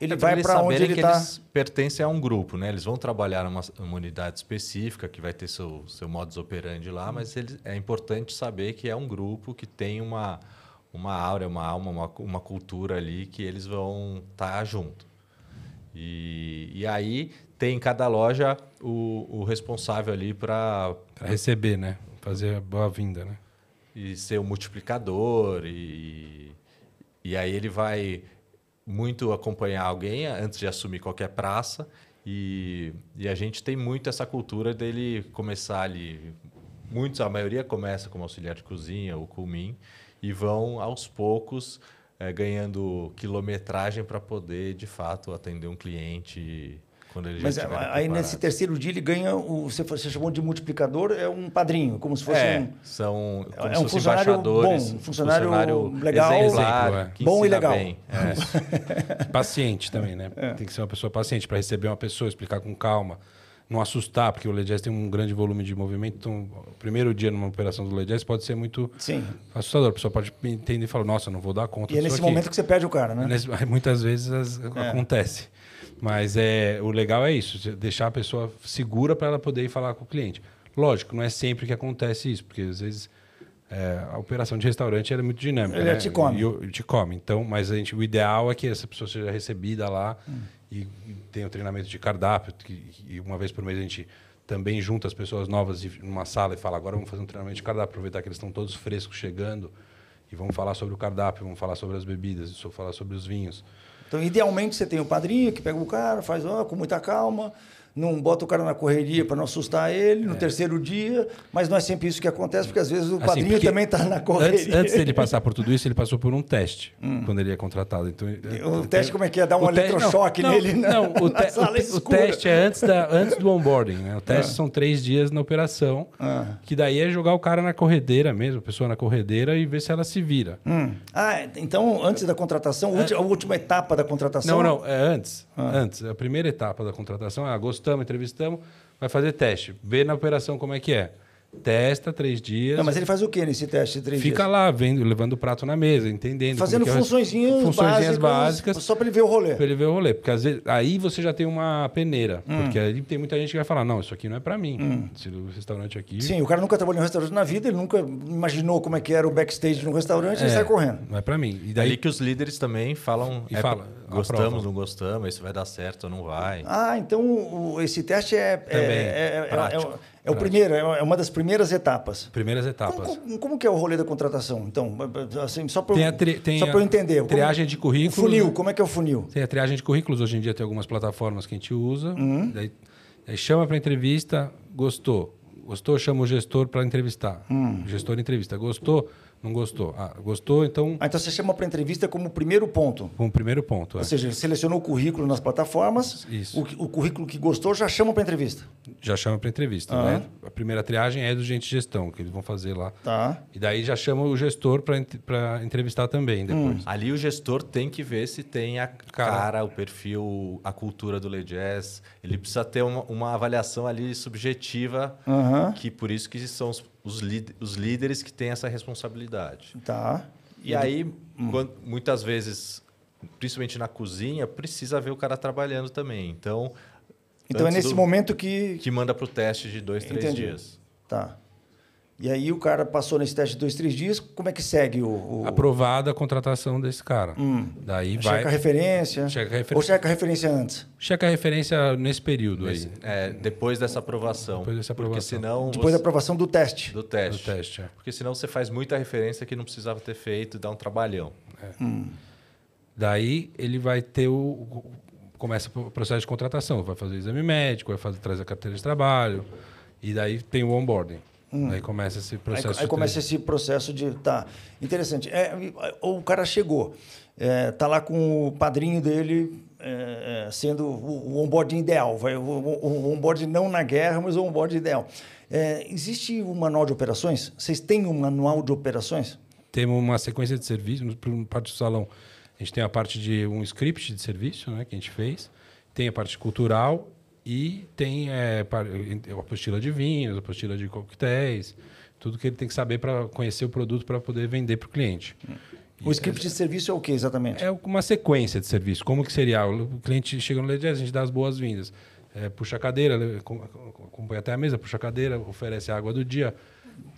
ele é vai para onde ele está. Eles tá. pertencem a um grupo, né? Eles vão trabalhar uma, uma unidade específica que vai ter seu, seu modus operandi lá, mas eles, é importante saber que é um grupo que tem uma uma áurea, uma alma, uma, uma cultura ali que eles vão estar tá junto. E, e aí tem em cada loja o, o responsável ali para receber, né? Fazer a boa-vinda, né? E ser o um multiplicador e, e aí ele vai muito acompanhar alguém antes de assumir qualquer praça e, e a gente tem muito essa cultura dele começar ali muitos a maioria começa como auxiliar de cozinha ou culmin e vão aos poucos é, ganhando quilometragem para poder, de fato, atender um cliente quando ele Mas já Mas aí preparado. nesse terceiro dia ele ganha o você, você chamou de multiplicador é um padrinho como se fosse é, um são como é um funcionário bom um funcionário, funcionário legal exemplar, exemplo, é. bom e legal bem, é. *laughs* paciente também né é. tem que ser uma pessoa paciente para receber uma pessoa explicar com calma não assustar, porque o Ledgers tem um grande volume de movimento. Então, o primeiro dia numa operação do Ledgers pode ser muito Sim. assustador. A pessoa pode entender e falar, nossa, não vou dar conta. E é nesse aqui. momento que você perde o cara, né? Nesse, *laughs* muitas vezes as, é. acontece. Mas é, o legal é isso, deixar a pessoa segura para ela poder ir falar com o cliente. Lógico, não é sempre que acontece isso, porque às vezes é, a operação de restaurante era muito dinâmica. Ele é né? te come. E, te come. Então, mas a gente, o ideal é que essa pessoa seja recebida lá. Hum e tem o treinamento de cardápio, que, e uma vez por mês a gente também junta as pessoas novas numa sala e fala, agora vamos fazer um treinamento de cardápio, aproveitar que eles estão todos frescos chegando e vamos falar sobre o cardápio, vamos falar sobre as bebidas, vamos falar sobre os vinhos. Então, idealmente, você tem o padrinho que pega o cara, faz ó, com muita calma, não bota o cara na correria para não assustar ele no é. terceiro dia, mas não é sempre isso que acontece, porque às vezes o assim, padrinho também está na correria. Antes, antes, dele passar por tudo isso, ele passou por um teste hum. quando ele é contratado. Então, o teste como é que é? Dar um eletrochoque nele não, né? na, não, o, *laughs* na o, o teste é antes, da, antes do onboarding. Né? O ah. teste são três dias na operação, ah. que daí é jogar o cara na corredeira mesmo, a pessoa na corredeira e ver se ela se vira. Hum. Ah, então antes da contratação, é. a última etapa da contratação? Não, não, é antes. Ah. Antes, a primeira etapa da contratação é: ah, gostamos, entrevistamos, vai fazer teste, vê na operação como é que é. Testa três dias. Não, mas ele faz o que nesse teste de três Fica dias? lá, vendo, levando o prato na mesa, entendendo. Fazendo é funçõezinhas, funçõezinhas básicas, básicas. Só para ele ver o rolê. Para ele ver o rolê. Porque às vezes, aí você já tem uma peneira. Hum. Porque aí tem muita gente que vai falar: não, isso aqui não é para mim. Hum. Esse restaurante aqui. Sim, o cara nunca trabalhou em um restaurante na vida, ele nunca imaginou como é que era o backstage de um restaurante, é, sai correndo. Não é para mim. E daí que os líderes também falam. E é fala, gostamos, não gostamos, isso vai dar certo ou não vai. Ah, então o, esse teste é. é também. É, é, é prático. É o é. primeiro, é, é uma das primeiras etapas. Primeiras etapas. Como, como que é o rolê da contratação? Então, assim, só para eu entender. É triagem como, de currículos. Funil, né? como é que é o funil? Tem a triagem de currículos. Hoje em dia tem algumas plataformas que a gente usa. Uhum. Daí, daí chama para entrevista, gostou. Gostou, chama o gestor para entrevistar. Hum. Gestor entrevista. Gostou, não gostou. Ah, gostou, então. Ah, então você chama para entrevista como primeiro ponto. Como primeiro ponto, é. Ou seja, selecionou o currículo nas plataformas. Isso. O, o currículo que gostou já chama para entrevista. Já chama para entrevista, né? A primeira triagem é do gente gestão, que eles vão fazer lá. Tá. E daí já chama o gestor para entrevistar também depois. Hum. Ali o gestor tem que ver se tem a cara, cara o perfil, a cultura do Le Jazz. Ele precisa ter uma, uma avaliação ali subjetiva, que por isso que são os os, os líderes que têm essa responsabilidade. Tá. E, e aí, hum. quando, muitas vezes, principalmente na cozinha, precisa ver o cara trabalhando também. Então. Então é nesse do, momento que. Que manda para o teste de dois, Entendi. três dias. Tá. E aí o cara passou nesse teste de dois, três dias, como é que segue o... o... Aprovada a contratação desse cara. Hum. Daí vai... Checa a referência. Checa a Ou checa a referência antes? Checa a referência nesse período nesse... aí. É, depois dessa aprovação. Depois dessa aprovação. Porque senão... Depois você... da aprovação do teste. Do teste. Do teste, é. Porque senão você faz muita referência que não precisava ter feito, dá um trabalhão. É. Hum. Daí ele vai ter o... Começa o processo de contratação. Vai fazer o exame médico, vai fazer, trazer a carteira de trabalho. E daí tem o onboarding. Hum. Aí começa esse processo. Aí, aí começa esse processo de. Tá. Interessante. É, o cara chegou, é, tá lá com o padrinho dele. É, é sendo o, o onboarding ideal, vai, o, o onboarding não na guerra, mas o onboard ideal. É, existe um manual de operações? Vocês têm um manual de operações? Temos uma sequência de serviços parte do salão. A gente tem a parte de um script de serviço, né, que a gente fez, tem a parte cultural e tem é, apostila de vinhos, apostila de coquetéis, tudo que ele tem que saber para conhecer o produto para poder vender para o cliente. O e, script é, de serviço é o que exatamente? É uma sequência de serviço. Como que seria? O cliente chega no Lady a gente dá as boas-vindas. É, puxa a cadeira, acompanha até a mesa, puxa a cadeira, oferece a água do dia.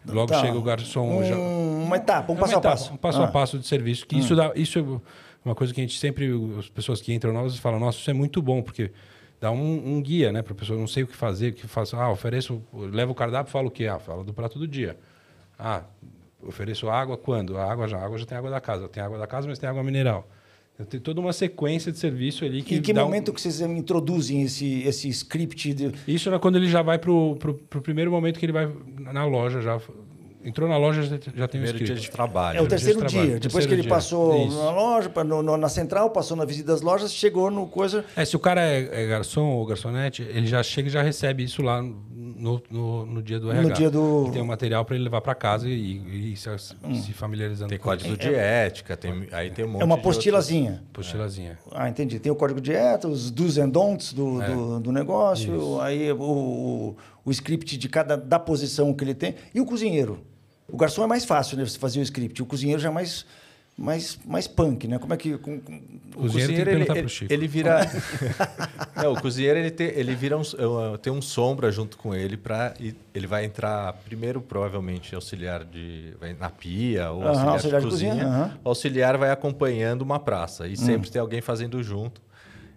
Logo tá. chega o garçom. Um, já... Uma etapa, um é passo a passo. Um passo ah. a passo de serviço. Que hum. isso, ah. dá, isso é uma coisa que a gente sempre, as pessoas que entram novas falam, nossa, isso é muito bom, porque dá um, um guia, né? Para a pessoa, não sei o que fazer, o que faço. Ah, ofereço, leva o cardápio, fala o quê? Ah, fala do prato do dia. Ah, ofereço água quando? A ah, água já, a água já tem água da casa. Tem água da casa, mas tem água mineral. Então, tem toda uma sequência de serviço ali que. Em que momento um... que vocês introduzem esse, esse script? De... Isso é quando ele já vai para o primeiro momento que ele vai na loja já Entrou na loja, já, já tem o Primeiro dia de trabalho. É o terceiro dia. dia. Depois terceiro que ele dia. passou Isso. na loja, no, no, na central, passou na visita das lojas, chegou no coisa... É, se o cara é, é garçom ou garçonete, ele já chega e já recebe isso lá no, no, no dia do RH. No dia do... Tem o um material para ele levar para casa e, e se, hum. se, familiarizando tem com Tem código é, de ética, tem, aí tem um monte É uma apostilazinha. postilazinha. Apostilazinha. É. Ah, entendi. Tem o código de ética, os do's and don'ts do, é. do, do, negócio, isso. aí o, o, o script de cada da posição que ele tem. E o cozinheiro? O garçom é mais fácil, né? Você fazer o script. O cozinheiro já é mais mais, mais punk, né? Como é que. Com, com... o cozinheiro, ele, ele, ele, vira. *laughs* Não, o cozinheiro ele, tem, ele vira um, é tem um sombra junto com ele para ele vai entrar primeiro provavelmente auxiliar de vai na pia ou auxiliar, auxiliar, de, de cozinha. cozinha. Auxiliar vai acompanhando uma praça e hum. sempre tem alguém fazendo junto.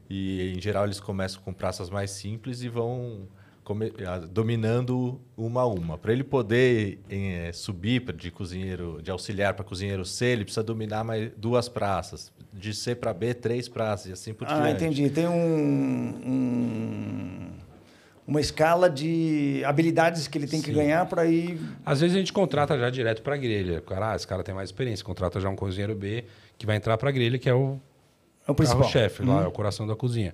E em geral eles começam com praças mais simples e vão dominando uma a uma. Para ele poder é, subir de cozinheiro, de auxiliar para cozinheiro C, ele precisa dominar mais duas praças. De C para B, três praças e assim por ah, diante. Ah, entendi. Tem um, um, uma escala de habilidades que ele tem Sim. que ganhar para ir. Às vezes a gente contrata já direto para a grelha. cara, ah, esse cara tem mais experiência. Contrata já um cozinheiro B que vai entrar para a grelha, que é o, é o principal chefe lá, uhum. é o coração da cozinha.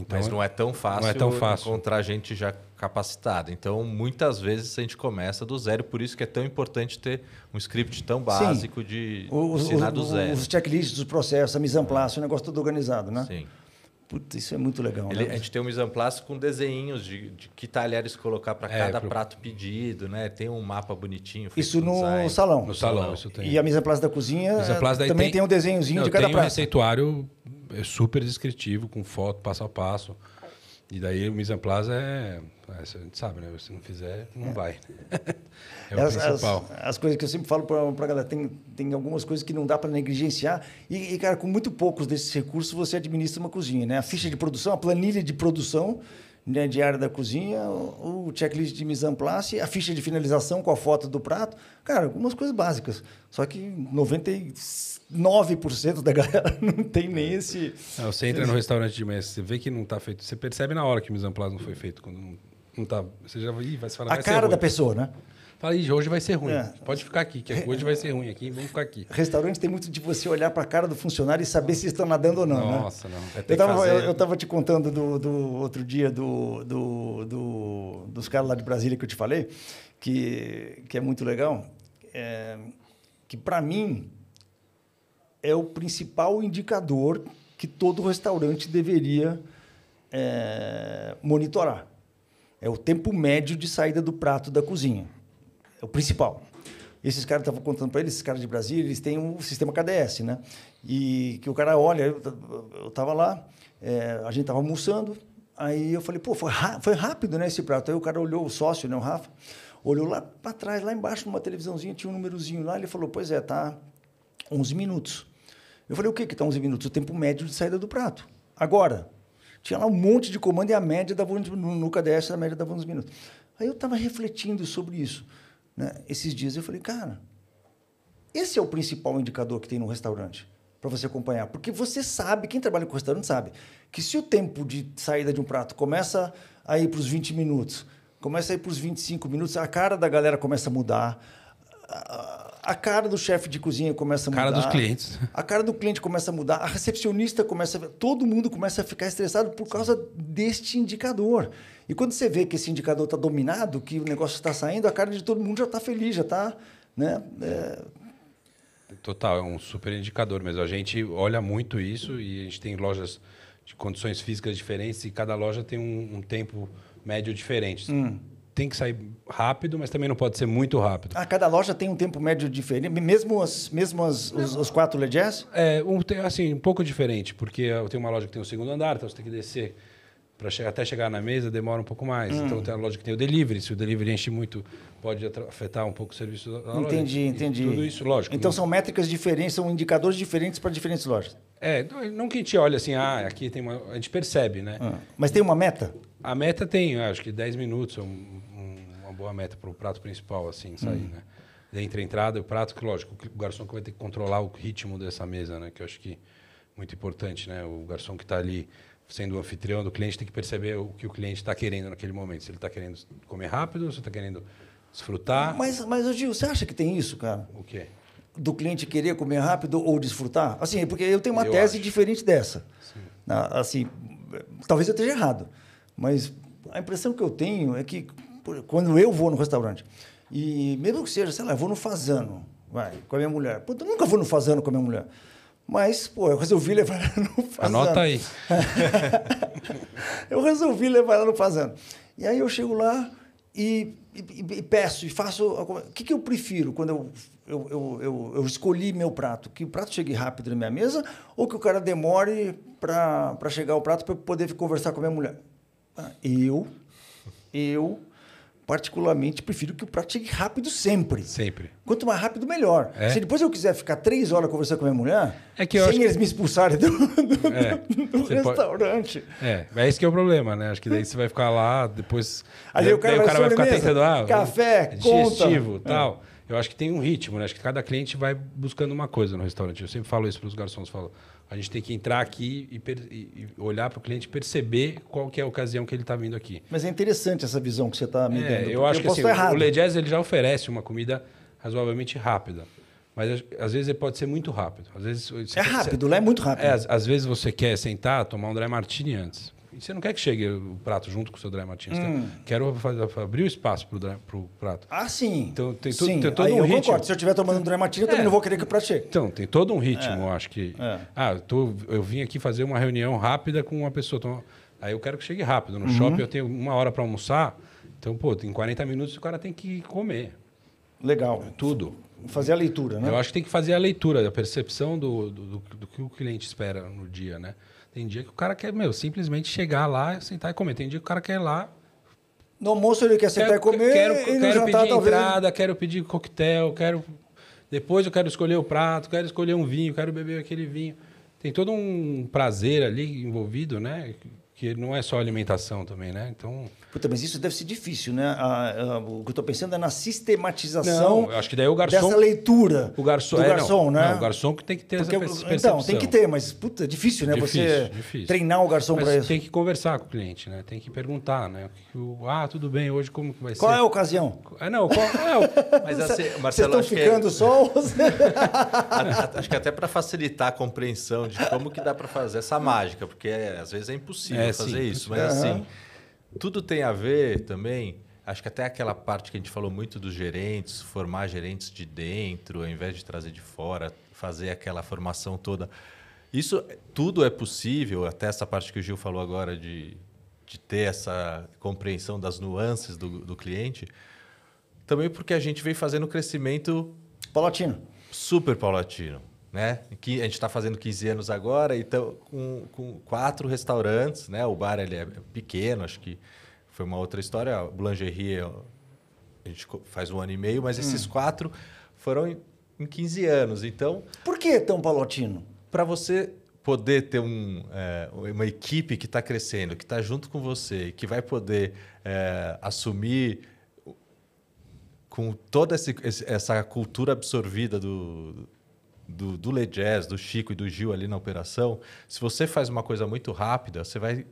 Então, Mas é- é não é tão fácil, não é tão fácil. encontrar gente já capacitada. Então, muitas vezes a gente começa do zero, por isso que é tão importante ter um script tão básico Sim. de ensinar do zero. Os checklists, os processos, a mise en place, o negócio todo organizado, né? Sim. Putz, isso é muito legal. Ele, né? A gente tem um mise com desenhos de, de que talheres colocar para é, cada pro... prato pedido, né? Tem um mapa bonitinho. Isso no design. salão. No salão, isso tem. E a mise da cozinha também tem... tem... um desenhozinho Não, de cada tem prato. Tem um receituário é super descritivo, com foto, passo a passo. E daí o mise é a gente sabe, né? Se não fizer, não é. vai. *laughs* É o as, principal. As, as, coisas que eu sempre falo para a galera, tem, tem algumas coisas que não dá para negligenciar. E, e, cara, com muito poucos desses recursos, você administra uma cozinha, né? A ficha de produção, a planilha de produção né, diária da cozinha, o, o checklist de mise en place, a ficha de finalização com a foto do prato. Cara, algumas coisas básicas. Só que 99% da *laughs* galera não tem é. nem esse... Não, é, você entra no restaurante de manhã, você vê que não está feito. Você percebe na hora que o mise en place não foi feito, quando não não tá. Você já Ih, vai se falar. A cara da pessoa, né? Fala, Ih, hoje vai ser ruim. É. Pode ficar aqui, que hoje vai ser ruim aqui, vamos ficar aqui. Restaurante tem muito de você olhar para a cara do funcionário e saber se estão nadando ou não. Né? Nossa, né? não. É eu, tava, fazer... eu, né? eu tava te contando do, do outro dia do, do, do, dos caras lá de Brasília que eu te falei, que, que é muito legal. É, que para mim é o principal indicador que todo restaurante deveria é, monitorar é o tempo médio de saída do prato da cozinha. É o principal. Esses caras estavam contando para eles, esses caras de Brasília, eles têm um sistema KDS, né? E que o cara olha, eu, estava lá, é, a gente estava almoçando, aí eu falei, pô, foi, foi rápido, né, esse prato. Aí o cara olhou, o sócio, né, o Rafa, olhou lá para trás, lá embaixo, numa televisãozinha, tinha um númerozinho lá, ele falou, pois é, tá 11 minutos. Eu falei, o que que tá 11 minutos? O tempo médio de saída do prato. Agora, tinha lá um monte de comando e a média dava um, no KDS a média dava uns minutos. Aí eu estava refletindo sobre isso. Né? Esses dias eu falei, cara, esse é o principal indicador que tem no restaurante para você acompanhar. Porque você sabe, quem trabalha com restaurante sabe, que se o tempo de saída de um prato começa a ir para os 20 minutos, começa a ir para os 25 minutos, a cara da galera começa a mudar, a cara do chefe de cozinha começa a mudar. A cara dos clientes. A cara do cliente começa a mudar. A recepcionista começa a... Todo mundo começa a ficar estressado por causa deste indicador. E quando você vê que esse indicador está dominado, que o negócio está saindo, a cara de todo mundo já está feliz, já está... Né? É... Total, é um super indicador mas A gente olha muito isso e a gente tem lojas de condições físicas diferentes e cada loja tem um, um tempo médio diferente. Hum tem que sair rápido, mas também não pode ser muito rápido. Ah, cada loja tem um tempo médio diferente, mesmo, as, mesmo as, os, os quatro LEDs? É, um, assim, um pouco diferente, porque eu tenho uma loja que tem o um segundo andar, então você tem que descer para chegar até chegar na mesa demora um pouco mais. Hum. Então tem a loja que tem o delivery, se o delivery enche muito, pode afetar um pouco o serviço da loja. Entendi, entendi. E tudo isso, lógico. Então são métricas diferentes, são indicadores diferentes para diferentes lojas. É, não que a gente olhe assim, ah, aqui tem uma, a gente percebe, né? Ah. Mas tem uma meta? A meta tem, acho que 10 minutos, boa meta para o prato principal, assim, sair, hum. né? Entre a entrada e o prato, que lógico, o garçom que vai ter que controlar o ritmo dessa mesa, né? Que eu acho que é muito importante, né? O garçom que está ali sendo o anfitrião do cliente tem que perceber o que o cliente está querendo naquele momento. Se ele está querendo comer rápido, se está querendo desfrutar. Mas, mas eu você acha que tem isso, cara? O quê? Do cliente querer comer rápido ou desfrutar? Assim, porque eu tenho uma eu tese acho. diferente dessa. Sim. Assim, talvez eu esteja errado, mas a impressão que eu tenho é que quando eu vou no restaurante, e mesmo que seja, sei lá, eu vou no Fazano, vai, com a minha mulher. Puta, eu nunca vou no Fazano com a minha mulher. Mas, pô, eu resolvi levar ela no Fazano. Anota aí. *laughs* eu resolvi levar ela no Fazano. E aí eu chego lá e, e, e peço, e faço... O que, que eu prefiro quando eu eu, eu, eu, eu, escolhi meu prato? Que o prato chegue rápido na minha mesa ou que o cara demore para chegar o prato para eu poder conversar com a minha mulher? Ah, eu, eu particularmente, prefiro que o prato chegue rápido sempre. Sempre. Quanto mais rápido, melhor. É. Se depois eu quiser ficar três horas conversando com a minha mulher, é que sem eles que... me expulsarem do, do, é. do, restaurante. Pode... É, é isso que é o problema, né? Acho que daí você vai ficar lá, depois... Aí o cara, daí vai, o cara vai ficar tentando... Ah, Café, é digestivo, conta. É. tal. Eu acho que tem um ritmo, né? Acho que cada cliente vai buscando uma coisa no restaurante. Eu sempre falo isso para os garçons, falo... A gente tem que entrar aqui e, e olhar para o cliente perceber qual que é a ocasião que ele está vindo aqui. Mas é interessante essa visão que você está me é, dando. Eu acho eu que assim, tá o Le Jazz, ele já oferece uma comida razoavelmente rápida. Mas às vezes ele pode ser muito rápido. Às vezes, é rápido, lá é muito rápido. É, às, às, vezes você quer sentar, tomar um dry martini antes. E você não quer que chegue o prato junto com o seu dry martini. Hum. Quero abrir o espaço para o prato. Ah, sim. Então tem, sim. tem todo Aí um eu ritmo. Concordo. Se eu estiver tomando um dry martini, eu também é. não vou querer que o prato chegue. Então, tem todo um ritmo, é. eu acho que... É. Ah, eu, tô, eu vim aqui fazer uma reunião rápida com uma pessoa. Então, aí eu quero que chegue rápido. No uhum. shopping eu tenho uma hora para almoçar. Então, pô, em 40 minutos o cara tem que comer. Legal. Tudo. Fazer a leitura, né? Eu acho que tem que fazer a leitura, a percepção do, do, do, do que o cliente espera no dia, né? Tem dia que o cara quer, meu, simplesmente chegar lá, sentar e comer. Tem dia que o cara quer ir lá. No almoço ele quer sentar quero, e comer. Quero, e quero, quero jantar, pedir talvez... entrada, quero pedir coquetel, quero. Depois eu quero escolher o prato, quero escolher um vinho, quero beber aquele vinho. Tem todo um prazer ali envolvido, né? que não é só alimentação também, né? Então. Puta, mas isso deve ser difícil, né? A, a, o que eu estou pensando é na sistematização. Não, acho que daí o garçom. Dessa leitura. O garçom, do é, garçom não, né? Não, o garçom que tem que ter Porque, essa então, percepção. Então, tem que ter, mas puta, é difícil, né? Difícil, Você difícil. treinar o garçom para isso. Tem que conversar com o cliente, né? Tem que perguntar, né? Ah, tudo bem, hoje como que vai qual ser? Qual é a ocasião? Ah, não, qual é? *laughs* mas assim, Marcelo, Vocês estão é ficando é... só? *laughs* acho que até para facilitar a compreensão de como que dá para fazer essa mágica, porque às vezes é impossível. É, é, fazer sim. isso. Mas uhum. assim, tudo tem a ver também. Acho que até aquela parte que a gente falou muito dos gerentes, formar gerentes de dentro, ao invés de trazer de fora, fazer aquela formação toda. Isso tudo é possível, até essa parte que o Gil falou agora de, de ter essa compreensão das nuances do, do cliente, também porque a gente vem fazendo crescimento. Paulatino. Super paulatino né? Que a gente está fazendo 15 anos agora, então com, com, quatro restaurantes, né? O bar ele é pequeno, acho que foi uma outra história. O Boulangerie a gente faz um ano e meio, mas esses hum. quatro foram em, em 15 anos. Então. Por que tão palotino? Para você poder ter um, é, uma equipe que está crescendo, que está junto com você, que vai poder é, assumir com toda essa cultura absorvida do, do, do do Chico e do Gil ali na operação, se você faz uma coisa muito rápida, você vai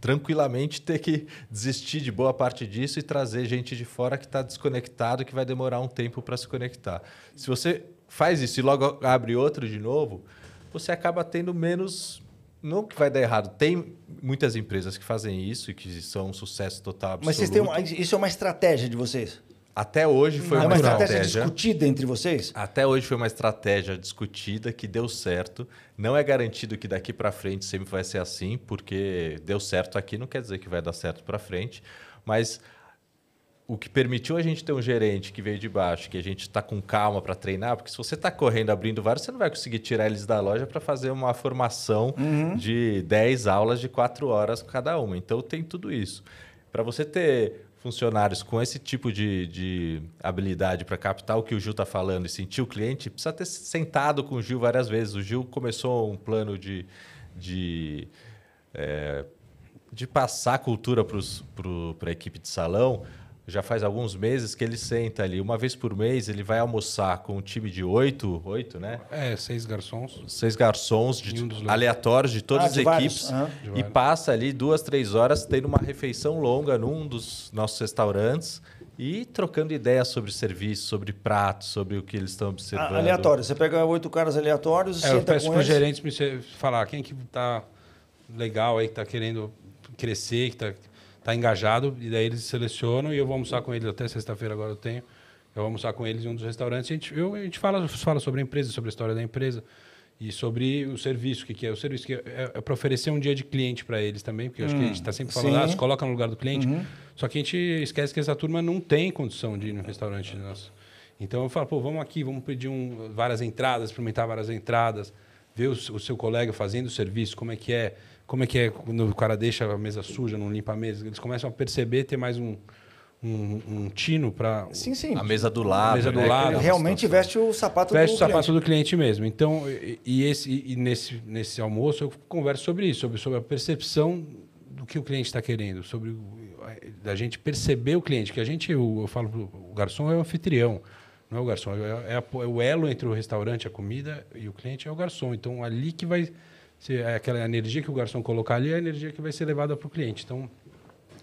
tranquilamente ter que desistir de boa parte disso e trazer gente de fora que está desconectado, que vai demorar um tempo para se conectar. Se você faz isso e logo abre outro de novo, você acaba tendo menos. Não que vai dar errado. Tem muitas empresas que fazem isso e que são um sucesso total. Absoluto. Mas vocês têm uma, isso é uma estratégia de vocês? Até hoje foi uma, uma estratégia, estratégia discutida entre vocês? Até hoje foi uma estratégia discutida que deu certo. Não é garantido que daqui para frente sempre vai ser assim, porque deu certo aqui não quer dizer que vai dar certo para frente, mas o que permitiu a gente ter um gerente que veio de baixo, que a gente está com calma para treinar, porque se você está correndo abrindo vários, você não vai conseguir tirar eles da loja para fazer uma formação uhum. de 10 aulas de 4 horas cada uma. Então tem tudo isso. Para você ter funcionários com esse tipo de, de habilidade para captar o que o Gil está falando e sentir o cliente, precisa ter sentado com o Gil várias vezes. O Gil começou um plano de, de, é, de passar cultura para a equipe de salão já faz alguns meses que ele senta ali. Uma vez por mês ele vai almoçar com um time de oito, oito, né? É, seis garçons. Seis garçons de, um aleatórios de todas ah, as equipes. E passa ali duas, três horas tendo uma refeição longa num dos nossos restaurantes e trocando ideias sobre serviço, sobre pratos, sobre o que eles estão ah, observando. aleatório. Você pega oito caras aleatórios e é, senta Eu peço para os gerentes me falar quem que está legal aí, que está querendo crescer, que está tá engajado, e daí eles selecionam e eu vou almoçar com eles até sexta-feira agora eu tenho. Eu vou almoçar com eles em um dos restaurantes. A gente, eu, a gente fala, fala sobre a empresa, sobre a história da empresa e sobre o serviço, o que, que é o serviço, que é, é para oferecer um dia de cliente para eles também, porque hum, acho que a gente está sempre hum, falando, ah, se coloca no lugar do cliente. Uhum. Só que a gente esquece que essa turma não tem condição de ir no restaurante nosso. Então eu falo, pô, vamos aqui, vamos pedir um, várias entradas, experimentar várias entradas, ver o, o seu colega fazendo o serviço, como é que é como é que é quando o cara deixa a mesa suja, não limpa a mesa? Eles começam a perceber ter mais um, um, um tino para. Sim, sim. A mesa do lado. A mesa do né? lado. Ele realmente veste o sapato veste do cliente. Veste o sapato do cliente mesmo. Então, e, e esse, e nesse, nesse almoço eu converso sobre isso, sobre, sobre a percepção do que o cliente está querendo, sobre da gente perceber o cliente, que a gente, eu, eu falo, o garçom é o anfitrião, não é o garçom, é, é, é, o elo entre o restaurante, a comida e o cliente é o garçom. Então ali que vai se é aquela energia que o garçom colocar ali é a energia que vai ser levada para o cliente. Então,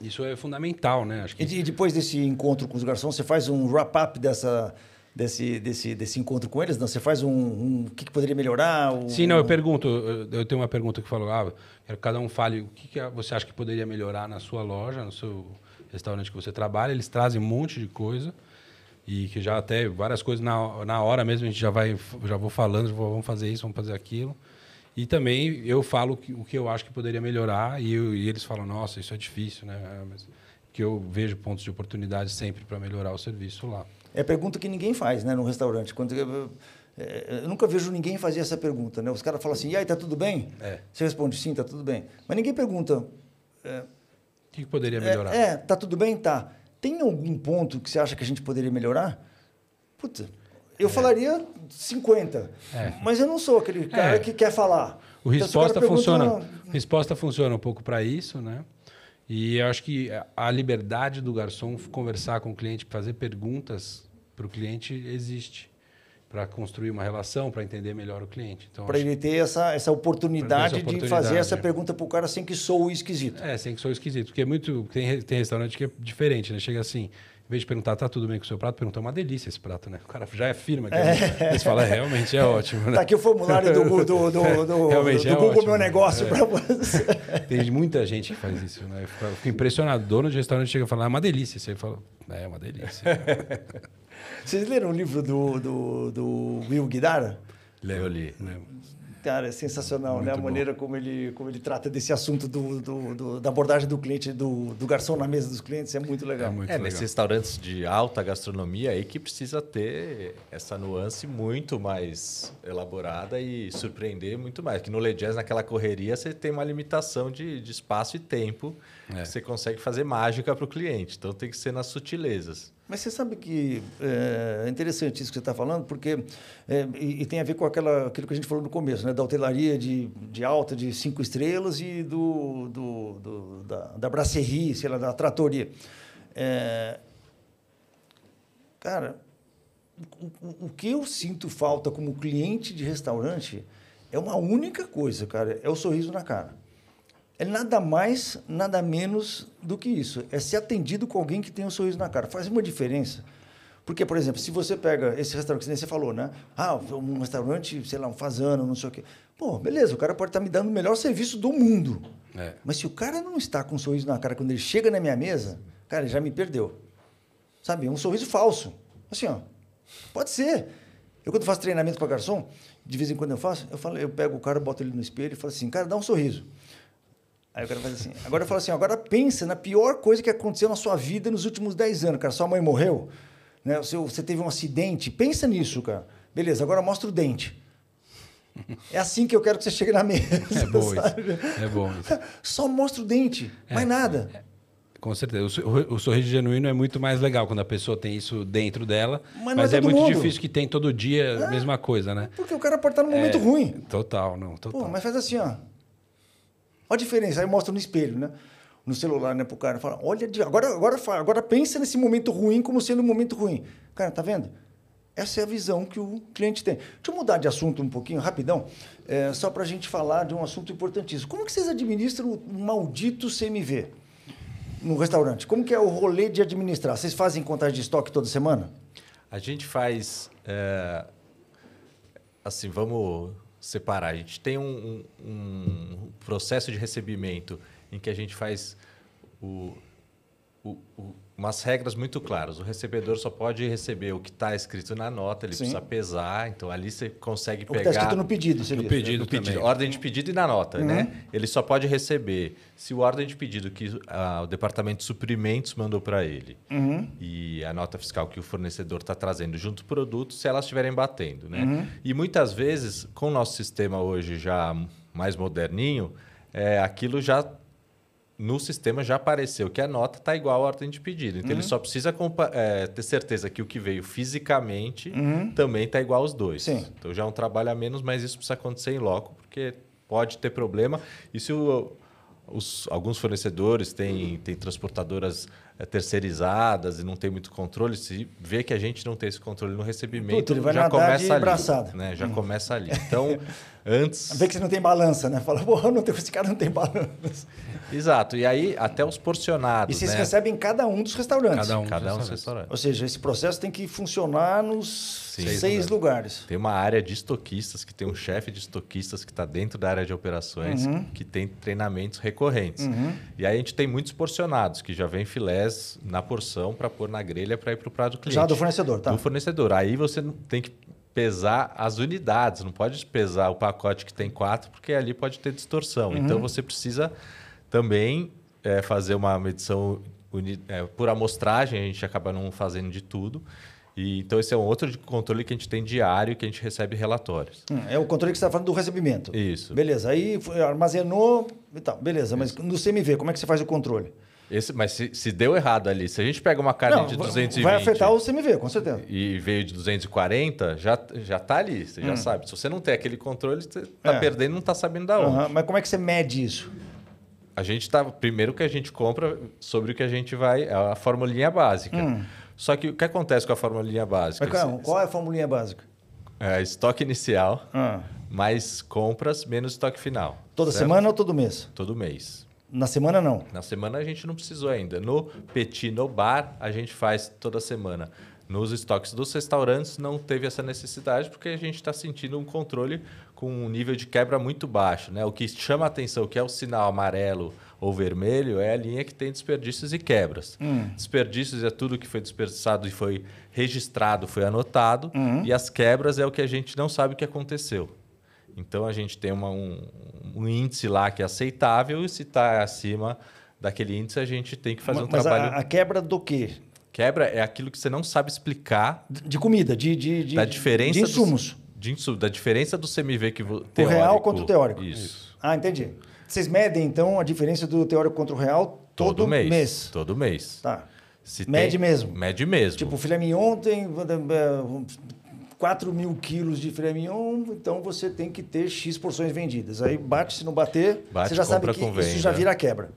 isso é fundamental, né? Acho que... E depois desse encontro com os garçons, você faz um wrap-up dessa desse, desse, desse encontro com eles? Não, você faz um. um o que, que, poderia melhorar? Um, Sim, não, eu pergunto. Eu tenho uma pergunta que falou: ah, quero que cada um fale o que, que, é, você acha que poderia melhorar na sua loja, no seu restaurante que você trabalha. Eles trazem um monte de coisa e que já até várias coisas na, na hora mesmo a gente já vai já vou falando já vou, vamos fazer isso vamos fazer aquilo e também eu falo que, o que eu acho que poderia melhorar e, eu, e, eles falam, nossa, isso é difícil, né? Ah, mas que eu vejo pontos de oportunidade sempre para melhorar o serviço lá. É a pergunta que ninguém faz, né, no restaurante. Quando eu, é, eu nunca vejo ninguém fazer essa pergunta, né? Os caras falam assim, e aí, tá tudo bem? É. Você responde, sim, tá tudo bem. Mas ninguém pergunta... É, o que poderia é, melhorar? É, é, tá tudo bem? Tá. Tem algum ponto que você acha que a gente poderia melhorar? Puta, eu é. falaria 50. É. Mas eu não sou aquele cara é. que quer falar. O então, resposta então, funciona. Pergunta, Resposta funciona um pouco para isso, né? E eu acho que a liberdade do garçom conversar com o cliente, fazer perguntas para o cliente existe para construir uma relação, para entender melhor o cliente. Então, para ele ter essa, essa oportunidade, oportunidade de fazer essa é. pergunta para o cara sem que sou esquisito. É, sem que sou esquisito. Porque é muito. Tem, tem restaurante que é diferente, né? Chega assim, em vez de perguntar, tá tudo bem com o seu prato, perguntar, é uma delícia esse prato, né? O cara já afirma que é. é. Né? fala, é, realmente é ótimo. Né? Tá aqui o formulário do, do, do, *laughs* do, do do Google ótimo, Meu Negócio é. para você. *laughs* Tem muita gente que faz isso, né? Eu fico, impressionado. O impressionado. Dono de restaurante chega e fala, ah, é uma delícia. Você fala, é uma delícia. *laughs* Vocês leram o livro do, do, do Will Guidara? Leu, eu li. Né? Cara, é sensacional, Muito né? A bom. maneira como ele, como ele trata desse assunto do, do, do, da abordagem do cliente, do, do garçom na mesa dos clientes, é muito legal. É, muito é legal. nesses restaurantes de alta gastronomia aí que precisa ter essa nuance muito mais elaborada e surpreender muito mais. Que no Le Jazz, naquela correria, você tem uma limitação de, de espaço e tempo é. que você consegue fazer mágica para o cliente. Então tem que ser nas sutilezas. Mas você sabe que eh, é interessante isso que você está falando, porque é, e, e, tem a ver com aquela, aquilo que a gente falou no começo, né? da hotelaria de, de alta de cinco estrelas e do, do, do da, da brasserie, sei lá, da tratoria. É, eh, cara, o, o que eu sinto falta como cliente de restaurante é uma única coisa, cara, é o sorriso na cara é nada mais, nada menos do que isso. É ser atendido com alguém que tem um sorriso na cara. Faz uma diferença. Porque, por exemplo, se você pega esse restaurante que você falou, né? Ah, um restaurante, sei lá, um fazano, não sei o quê. Pô, beleza, o cara pode estar tá me dando o melhor serviço do mundo. É. Mas se o cara não está com um sorriso na cara quando ele chega na minha mesa, cara, ele já me perdeu. Sabe? É um sorriso falso. Assim, ó. Pode ser. Eu, quando faço treinamento para garçom, de vez em quando eu faço, eu, falo, eu pego o cara, boto ele no espelho e falo assim, cara, dá um sorriso. Aí o cara faz assim. Agora eu falo assim, agora pensa na pior coisa que aconteceu na sua vida nos últimos 10 anos, cara. Sua mãe morreu, né? Você, você teve um acidente. Pensa nisso, cara. Beleza, agora mostra o dente. É assim que eu quero que você chegue na mesa. É bom *laughs* sabe? isso. É bom isso. Só mostra o dente, é, mais nada. É, é. com certeza. O, sorriso genuíno é muito mais legal quando a pessoa tem isso dentro dela. Mas, é mas é, é muito mundo. difícil que tem todo dia a é. mesma coisa, né? Porque o cara pode estar num momento ruim. Total, não. Total. Pô, mas faz assim, ó. Olha a diferença. Aí mostra no espelho, né? No celular, né? Pro cara. Fala, olha, agora, agora, agora pensa nesse momento ruim como sendo um momento ruim. Cara, tá vendo? Essa é a visão que o cliente tem. Deixa eu mudar de assunto um pouquinho, rapidão, é, só para a gente falar de um assunto importantíssimo. Como que vocês administram o maldito CMV no restaurante? Como que é o rolê de administrar? Vocês fazem contagem de estoque toda semana? A gente faz... É, assim, vamos separar. A gente tem um, um, processo de recebimento em que a gente faz o, o umas regras muito claras. O recebedor só pode receber o que está escrito na nota, ele Sim. precisa pesar. Então ali você consegue tá pegar. Está escrito no pedido, você no diz, pedido, né? no pedido, ordem de pedido e na nota, né? uhum. né? Ele só pode receber se o ordem de pedido que ah, o departamento de suprimentos mandou para ele uhum. e a nota fiscal que o fornecedor está trazendo junto do produto, se elas estiverem batendo, né? Uhum. E muitas vezes com o nosso sistema hoje já mais moderninho, é, aquilo já no sistema já apareceu que a nota está igual à ordem de pedido. Então, uhum. ele só precisa é, ter certeza que o que veio fisicamente uhum. também está igual aos dois. Sim. Então, já é um trabalho a menos, mas isso precisa acontecer em loco, porque pode ter problema. E se o, os, alguns fornecedores têm, têm transportadoras é, terceirizadas e não tem muito controle, se vê que a gente não tem esse controle no recebimento, Puta, ele vai já né? hum. começa ali. Né? Já começa ali. Então, antes. Vê que você não tem balança, né? Fala, porra, não tem, esse cara não tem balança. Exato. E aí, até os porcionados. E vocês né? recebem cada um dos restaurantes. Cada um, cada dos um dos restaurantes. Ou seja, esse processo tem que funcionar nos Sim, seis, seis lugares. lugares. Tem uma área de estoquistas, que tem um chefe de estoquistas que está dentro da área de operações, uhum. que tem treinamentos recorrentes. Uhum. E aí a gente tem muitos porcionados, que já vem filés na porção para pôr na grelha para ir para o prato do cliente. Já do fornecedor, tá? Do fornecedor. Aí você tem que pesar as unidades, não pode pesar o pacote que tem quatro, porque ali pode ter distorção. Uhum. Então você precisa também é, fazer uma medição é, por amostragem, a gente acaba não fazendo de tudo. E, então, esse é um outro controle que a gente tem diário, que a gente recebe relatórios. Hum, é o controle que você está falando do recebimento. Isso. Beleza, aí armazenou e tal. Beleza, Isso. mas no CMV, como é que você faz o controle? Esse, mas se, se, deu errado ali, se a gente pega uma carne não, de 220... Vai afetar o CMV, com certeza. E veio de 240, já, já tá ali, você hum. já sabe. Se você não tem aquele controle, você está é. perdendo não está sabendo da onde. Uhum, mas como é que você mede isso? A gente tá. Primeiro que a gente compra sobre o que a gente vai. É a formulinha básica. Hum. Só que o que acontece com a formulinha básica? Mas, calma, é qual é a formulinha básica? É, estoque inicial, ah. mais compras, menos estoque final. Toda certo? semana ou todo mês? Todo mês. Na semana não? Na semana a gente não precisou ainda. No Petit, no bar, a gente faz toda semana. Nos estoques dos restaurantes não teve essa necessidade porque a gente está sentindo um controle com um nível de quebra muito baixo. Né? O que chama a atenção, que é o sinal amarelo ou vermelho, é a linha que tem desperdícios e quebras. Hum. Desperdícios é tudo que foi desperdiçado e foi registrado, foi anotado, hum. e as quebras é o que a gente não sabe o que aconteceu. Então a gente tem uma, um, um, índice lá que é aceitável, e se está acima daquele índice, a gente tem que fazer mas, um mas trabalho. A, a quebra do quê? Quebra é aquilo que você não sabe explicar. De comida, de, de, de, da diferença de insumos. Do, de insumo, da diferença do CMV que você. O real contra o teórico. Isso. Ah, entendi. Vocês medem, então, a diferença do teórico contra o real todo, todo mês, mês. Todo mês. Tá. Se mede tem, mesmo. Mede mesmo. Tipo, filé mignon tem 4 mil quilos de filé mignon, então você tem que ter X porções vendidas. Aí bate, se não bater, bate, você já sabe que isso já vira quebra.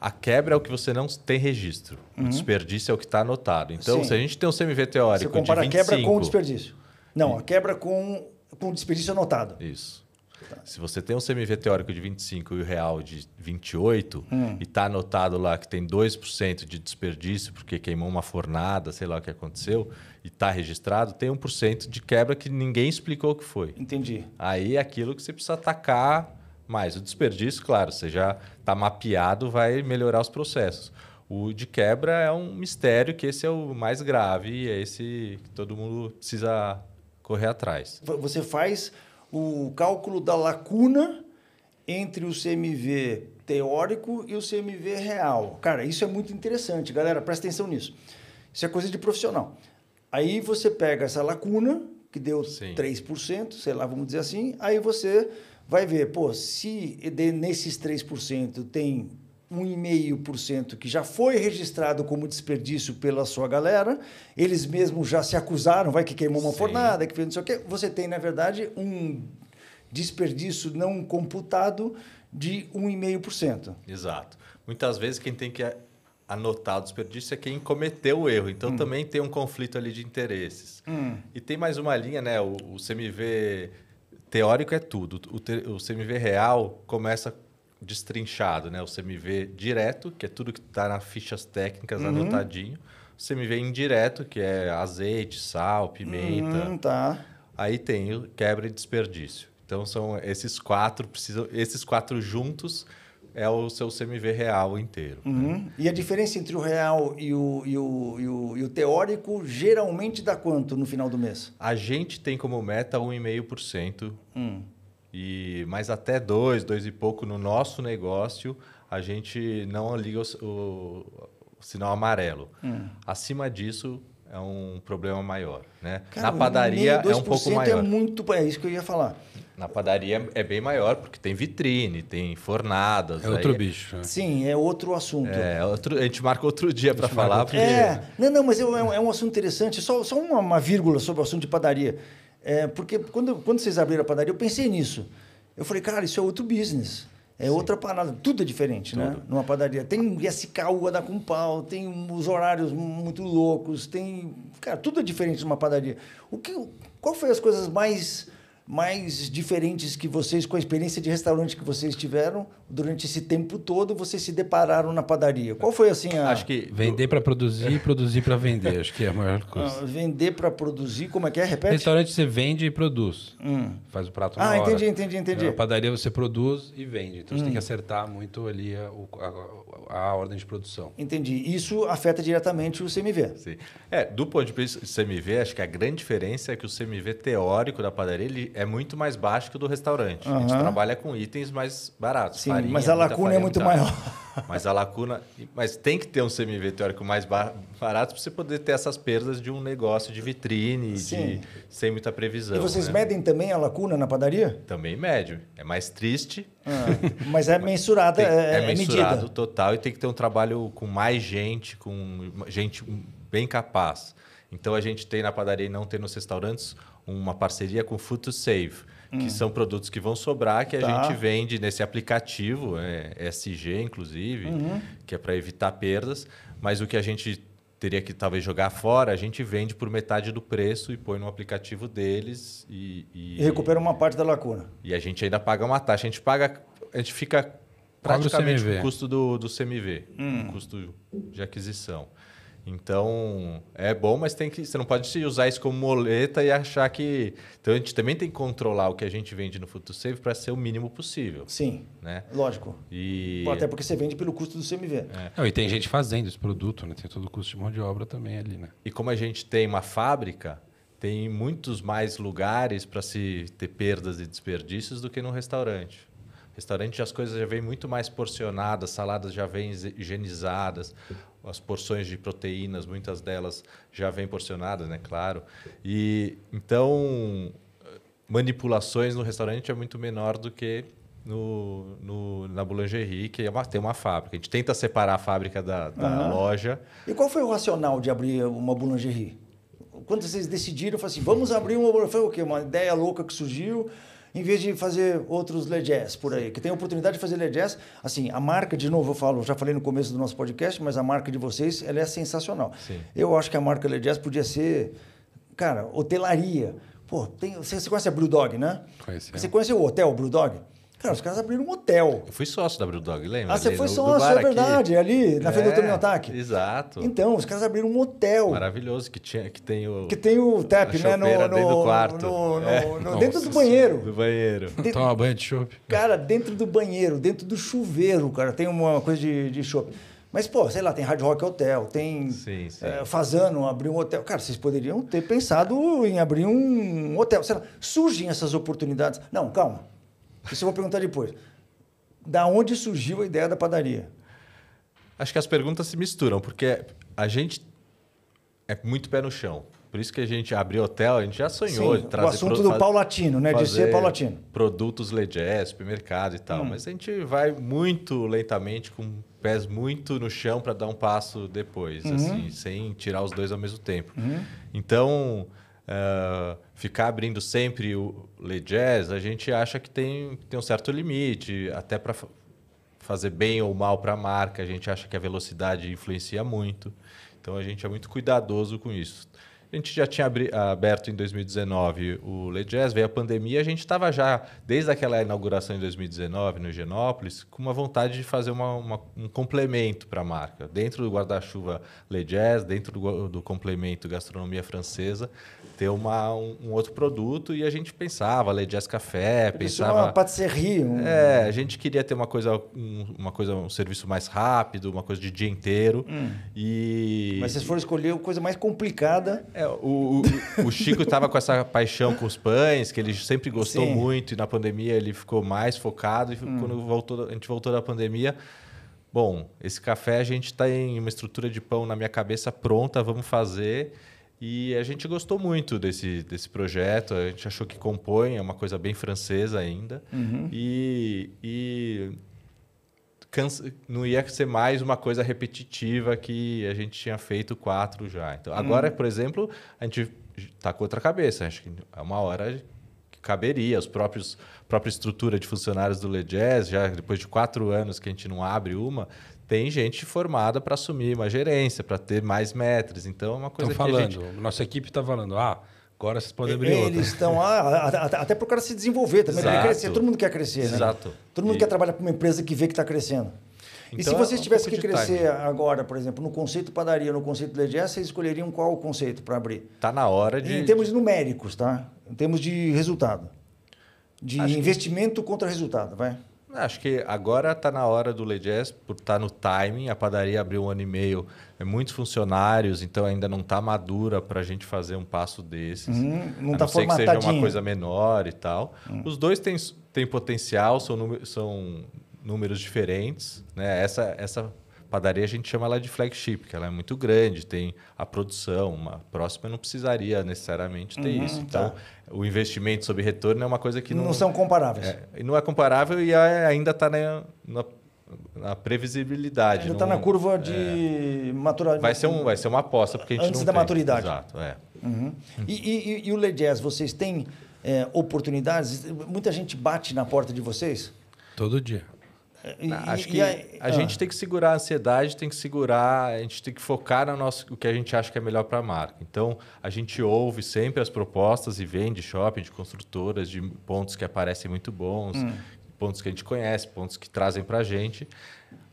A quebra é o que você não tem registro. Uhum. O desperdício é o que está anotado. Então, Sim. se a gente tem um CMV teórico você compara de 25... a quebra com o desperdício. Não, a quebra com, com o desperdício anotado. Isso. Tá. Se você tem um CMV teórico de 25 e o real de 28 hum. e está anotado lá que tem 2% de desperdício porque queimou uma fornada, sei lá o que aconteceu, e está registrado, tem 1% de quebra que ninguém explicou o que foi. Entendi. Aí é aquilo que você precisa atacar mas o desperdício, claro, você já está mapeado, vai melhorar os processos. O de quebra é um mistério, que esse é o mais grave e é esse que todo mundo precisa correr atrás. Você faz o cálculo da lacuna entre o CMV teórico e o CMV real. Cara, isso é muito interessante, galera, presta atenção nisso. Isso é coisa de profissional. Aí você pega essa lacuna, que deu Sim. 3%, sei lá, vamos dizer assim, aí você vai ver, pô, se nesses 3% tem 1,5% que já foi registrado como desperdício pela sua galera, eles mesmos já se acusaram, vai que queimou uma Sim. fornada, que fez não sei o quê. Você tem, na verdade, um desperdício não computado de 1,5%. Exato. Muitas vezes quem tem que anotar o desperdício é quem cometeu o erro. Então hum. também tem um conflito ali de interesses. Hum. E tem mais uma linha, né? O, o CMV teórico é tudo. O, te, o CMV real começa destrinchado, né? O CMV direto, que é tudo que está nas fichas técnicas uhum. anotadinho. O CMV indireto, que é azeite, sal, pimenta. Uhum, tá. Aí tem o quebra e desperdício. Então são esses quatro precisam, esses quatro juntos é o seu CMV real inteiro. Né? Uhum. Né? E a diferença entre o real e o, e o, e, o, e, o, teórico geralmente dá quanto no final do mês? A gente tem como meta 1,5%. Hum. E, mas até 2, 2 e pouco no nosso negócio, a gente não liga o, o sinal amarelo. Hum. Acima disso, é um problema maior. Né? Cara, Na padaria, é um pouco é maior. É, muito, é isso que eu ia falar. Na padaria é bem maior, porque tem vitrine, tem fornadas. É outro aí... É bicho. Né? Sim, é outro assunto. É, é, outro... a gente marca outro dia para falar. Porque... É, não, não, mas é um, é um assunto interessante. Só, só uma, uma, vírgula sobre o assunto de padaria. É, porque quando, quando vocês abriram a padaria, eu pensei nisso. Eu falei, cara, isso é outro business. É Sim. outra parada, tudo é diferente, né? tudo. né? Numa padaria. Tem SKU a dar com pau, tem os horários muito loucos, tem. Cara, tudo é diferente numa padaria. O que, qual foi as coisas mais mais diferentes que vocês, com a experiência de restaurante que vocês tiveram durante esse tempo todo, vocês se depararam na padaria? Qual foi assim a... Acho que vender para produzir e produzir para vender, acho que é a maior ah, coisa. Ah, vender para produzir, como é que é? Repete. Restaurante você vende e produz, hum. faz o prato ah, na ah, entendi, hora. entendi, entendi. Na padaria você produz e vende, então hum. você tem que hum. acertar muito ali a, a a ordem de produção. Entendi. Isso afeta diretamente o CMV. Sim. É, do ponto de vista do CMV, acho que a grande diferença é que o CMV teórico da padaria ele é muito mais baixo que o do restaurante. Uhum. A gente trabalha com itens mais baratos. Sim, farinha, mas a lacuna é farinha, é muito maior. *laughs* Mas a lacuna. Mas tem que ter um CMV teórico mais barato para você poder ter essas perdas de um negócio de vitrine, de, sem muita previsão. E vocês né? medem também a lacuna na padaria? Também médio. É mais triste, ah, mas é mensurada, tem, é, é, é mensurado total e tem que ter um trabalho com mais gente, com gente bem capaz. Então a gente tem na padaria e não tem nos restaurantes uma parceria com o Food Save, hum. que são produtos que vão sobrar que tá. a gente vende nesse aplicativo, é, SG inclusive, uhum. que é para evitar perdas. Mas o que a gente teria que talvez jogar fora, a gente vende por metade do preço e põe no aplicativo deles e. E, e recupera uma parte da lacuna. E a gente ainda paga uma taxa. A gente paga. A gente fica praticamente o custo do, do CMV, hum. custo de aquisição. Então, é bom, mas tem que, você não pode usar isso como moleta e achar que. Então, a gente também tem que controlar o que a gente vende no save para ser o mínimo possível. Sim. Né? Lógico. E... Até porque você vende pelo custo do CMV. É. Não, e tem gente fazendo esse produto, né? tem todo o custo de mão de obra também ali. Né? E como a gente tem uma fábrica, tem muitos mais lugares para se ter perdas e desperdícios do que num restaurante restaurante as coisas já vêm muito mais porcionadas, saladas já vêm higienizadas, as porções de proteínas, muitas delas já vêm porcionadas, né? Claro. E então manipulações no restaurante é muito menor do que no, no, na Boulangerie, que é uma, tem uma fábrica. A gente tenta separar a fábrica da, da uhum. loja. E qual foi o racional de abrir uma Boulangerie? Quando vocês decidiram, assim, vamos abrir uma... Foi o quê? Uma ideia louca que surgiu? em vez de fazer outros jazz por aí, que tem a oportunidade de fazer jazz. Assim, a marca, de novo, eu falo, já falei no começo do nosso podcast, mas a marca de vocês, ela é sensacional. Sim. Eu acho que a marca jazz podia ser, cara, hotelaria. Pô, tem, você, você conhece a Dog, né? Conheci. Você conhece o hotel Brewdog? Cara, os caras abriram um hotel. Eu fui sócio da Brew Dog, lembra? Ah, você ali foi sócio, é verdade, é ali, na é, frente do é, Terminal Ataque. Exato. Então, os caras abriram um hotel. Maravilhoso, que, tinha, que tem o. Que tem o tap, né? No, no, dentro do quarto. No, no, é. no, Nossa, dentro do banheiro. Do banheiro. De... Toma banho de chope. Cara, dentro do banheiro, dentro do chuveiro, cara, tem uma coisa de, de Mas, pô, sei lá, tem Hard Rock Hotel, tem sim, eh, sim. É, Fazano abrir um hotel. Cara, vocês poderiam ter pensado em abrir um hotel. Sei lá, surgem essas oportunidades. Não, calma. Isso eu vou perguntar depois. Da onde surgiu a ideia da padaria? Acho que as perguntas se misturam, porque a gente é muito pé no chão. Por isso que a gente abriu hotel, a gente já sonhou Sim, de trazer... O assunto do paulatino, né? De ser paulatino. Produtos legés, supermercado e tal. Hum. Mas a gente vai muito lentamente, com pés muito no chão para dar um passo depois, uhum. assim, sem tirar os dois ao mesmo tempo. Uhum. Então, Uh, ficar abrindo sempre o Le Jazz, a gente acha que tem, tem um certo limite, até para fazer bem ou mal para a marca, a gente acha que a velocidade influencia muito. Então a gente é muito cuidadoso com isso. A gente já tinha aberto em 2019 o Le Jazz, veio a pandemia, a gente estava já, desde aquela inauguração em 2019, no Genópolis, com uma vontade de fazer uma, uma, um complemento para a marca. Dentro do guarda-chuva Le Jazz, dentro do, do, complemento gastronomia francesa, ter uma, um, um, outro produto e a gente pensava, Le Jazz Café, Eu pensava... Uma patisserie. Um... É, a gente queria ter uma coisa, um, uma coisa, um serviço mais rápido, uma coisa de dia inteiro. Hum. E... Mas vocês foram escolher uma coisa mais complicada é, o, o, Chico estava com essa paixão com os pães, que ele sempre gostou Sim. muito, e na pandemia ele ficou mais focado. E hum. quando voltou, a gente voltou da pandemia, bom, esse café a gente está em uma estrutura de pão na minha cabeça pronta, vamos fazer. E a gente gostou muito desse, desse projeto, a gente achou que compõe, é uma coisa bem francesa ainda. Uhum. E, e cansa, não ia ser mais uma coisa repetitiva que a gente tinha feito quatro já. Então, uhum. agora, hum. por exemplo, a gente está com outra cabeça. Acho que é uma hora que caberia. Os próprios própria estrutura de funcionários do Lejazz, já depois de quatro anos que a gente não abre uma, tem gente formada para assumir uma gerência, para ter mais metros. Então, é uma coisa Estão falando, gente... nossa equipe está falando, ah, Agora vocês podem abrir Eles outra. estão lá, ah, até para o cara se desenvolver também, crescer. Todo mundo quer crescer, né? Exato. Todo mundo e... quer trabalhar para uma empresa que vê que está crescendo. Então, e se então, vocês é um tivessem que crescer time. agora, por exemplo, no conceito padaria, no conceito LGS, vocês escolheriam qual o conceito para abrir? Está na hora de... Em termos numéricos, tá? Em termos de resultado. De Acho investimento que... contra resultado, vai. É, acho que agora está na hora do Jazz, por estar tá no timing. A padaria abriu um ano e meio, é muitos funcionários, então ainda não está madura para a gente fazer um passo desses. Hum, não está formatadinho. que seja uma coisa menor e tal. Hum. Os dois têm, têm potencial, são, são números diferentes. Né? Essa, essa padaria a gente chama ela de flagship, que ela é muito grande, tem a produção. Uma próxima não precisaria necessariamente ter uhum, isso. Tá. Então, tá o investimento sobre retorno é uma coisa que não. Não são comparáveis. É, não é comparável e ainda está na, né, na, na, previsibilidade. Ainda está na curva é. de é, maturidade. Vai ser, um, vai ser uma aposta, porque a gente Antes da tem. maturidade. Exato, é. Uhum. E, e, e, o Ledes vocês têm é, oportunidades? Muita gente bate na porta de vocês? Todo dia. E, né? Acho que a ah. gente tem que segurar a ansiedade, tem que segurar, a gente tem que focar no nosso, o que a gente acha que é melhor para a marca. Então, a gente ouve sempre as propostas e vem de shopping, de construtoras, de pontos que aparecem muito bons, hum. pontos que a gente conhece, pontos que trazem para a gente.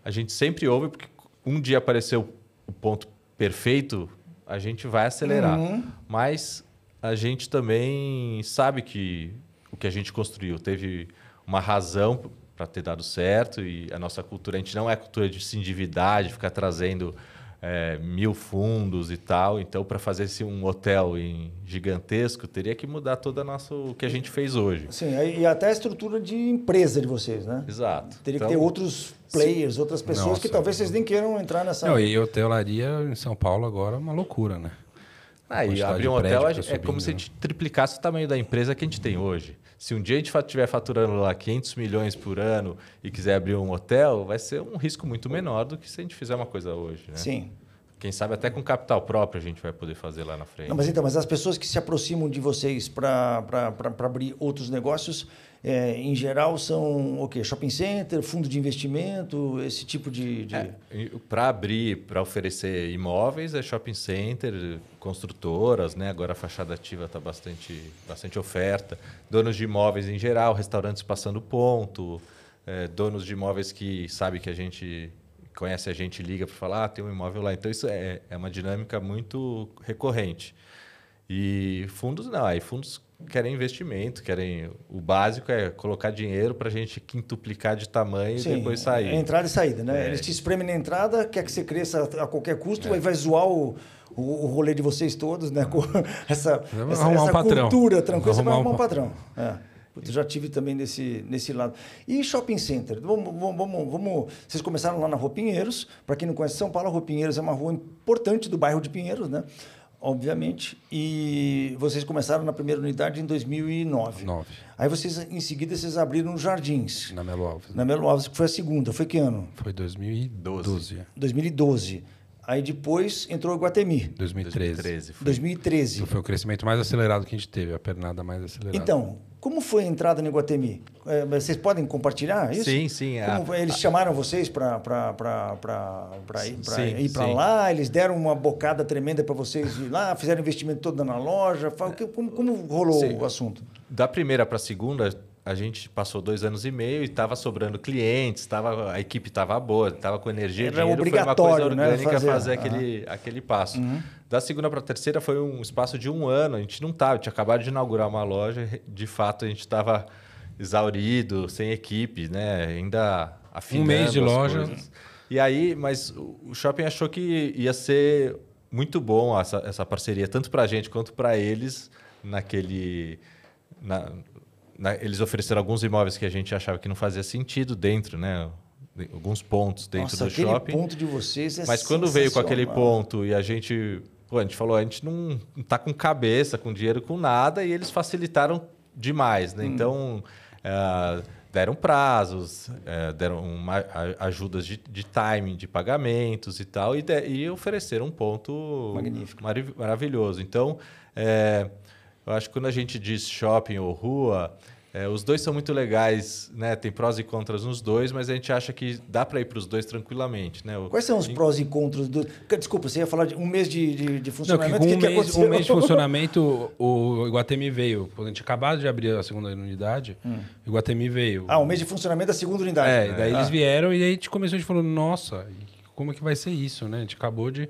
A gente sempre ouve, porque um dia apareceu o ponto perfeito, a gente vai acelerar. Uhum. Mas a gente também sabe que o que a gente construiu teve uma razão para ter dado certo. E a nossa cultura, a gente não é cultura de se endividar, de ficar trazendo é, mil fundos e tal. Então, para fazer esse um hotel em gigantesco, teria que mudar todo nossa, o que a gente fez hoje. Sim, e até a estrutura de empresa de vocês, né? Exato. Teria então, que ter outros players, sim. outras pessoas nossa. que talvez vocês nem queiram entrar nessa. Não, e hotelaria em São Paulo agora é uma loucura, né? Ah, e abrir um hotel é, tá é como né? se a né? gente triplicasse o tamanho da empresa que a gente tem hoje. Se um dia a gente estiver faturando lá 500 milhões por ano e quiser abrir um hotel, vai ser um risco muito menor do que se a gente fizer uma coisa hoje. Né? Sim. Quem sabe até com capital próprio a gente vai poder fazer lá na frente. Não, mas então, mas as pessoas que se aproximam de vocês para abrir outros negócios, é, em geral, são o quê? Shopping center, fundo de investimento, esse tipo de. de... É, para abrir, para oferecer imóveis, é shopping center, construtoras, né? Agora a fachada ativa está bastante, bastante oferta. Donos de imóveis em geral, restaurantes passando ponto, é, donos de imóveis que sabe que a gente conhece a gente liga para falar ah, tem um imóvel lá então isso é, é uma dinâmica muito recorrente e fundos não aí fundos querem investimento, querem o básico é colocar dinheiro para a gente quintuplicar de tamanho Sim, e depois sair. É entrada e saída, né? É. Eles te espremem na entrada, quer que você cresça a qualquer custo, é. aí vai zoar o, o, o, rolê de vocês todos, né? Com *laughs* essa essa, essa um cultura tranquila, você vai arrumar um patrão. É. Putz, já tive também nesse, nesse lado. E shopping center? Vamos, vamos, vamos, Vocês começaram lá na Rua Pinheiros. Para quem não conhece São Paulo, a Rua Pinheiros é uma rua importante do bairro de Pinheiros, né? obviamente, e vocês começaram na primeira unidade em 2009. 9. Aí vocês, em seguida, vocês abriram os Jardins. Na Melo Alves. Né? Na Melo Alves, que foi a segunda. Foi que ano? Foi 2012. 12. 2012. Aí depois entrou o Guatemi. 2013. 2013. Foi. 2013. Então foi o crescimento mais acelerado que a gente teve, a pernada mais acelerada. Então, como foi a entrada no Iguatemi? É, vocês podem compartilhar isso? Sim, sim. É. Como, eles a, chamaram vocês para ir para lá? Eles deram uma bocada tremenda para vocês ir lá? Fizeram investimento todo na loja? Como, como rolou sim. o assunto? Da primeira para a segunda, a gente passou dois anos e meio e estava sobrando clientes, tava, a equipe estava boa, estava com energia. Era dinheiro, obrigatório, foi uma coisa né, orgânica né? fazer, fazer aquele, aquele passo. Uhum. Da segunda para a terceira foi um espaço de um ano. A gente não estava, tinha acabado de inaugurar uma loja. De fato, a gente estava exaurido, sem equipe, né? Ainda afinando Um mês de loja. Coisas. E aí, mas o shopping achou que ia ser muito bom essa, essa parceria, tanto para a gente quanto para eles, naquele. Na, na, eles ofereceram alguns imóveis que a gente achava que não fazia sentido dentro, né? Alguns pontos dentro Nossa, do shopping. ponto de vocês é Mas quando veio com aquele ponto e a gente Pô, a gente falou, a gente não, está tá com cabeça, com dinheiro, com nada, e eles facilitaram demais, né? Hum. Então, uh, deram prazos, uh, deram uma, ajudas de, de, timing, de pagamentos e tal, e, de, e ofereceram um ponto Magnífico. maravilhoso. Então, eh, eu acho que quando a gente diz shopping ou rua, é, os dois são muito legais, né? Tem prós e contras nos dois, mas a gente acha que dá para ir para os dois tranquilamente, né? O... Quais são os prós e contras do... Desculpa, você ia falar de um mês de, de, de funcionamento. Não, que um, que mês, que um mês de *laughs* funcionamento, o Iguatemi veio. A gente acabou de abrir a segunda unidade, hum. o Iguatemi veio. Ah, um mês de funcionamento da segunda unidade. É, né? daí é. ah. eles vieram e aí a gente começou, a gente falou, nossa, como é que vai ser isso, né? A gente acabou de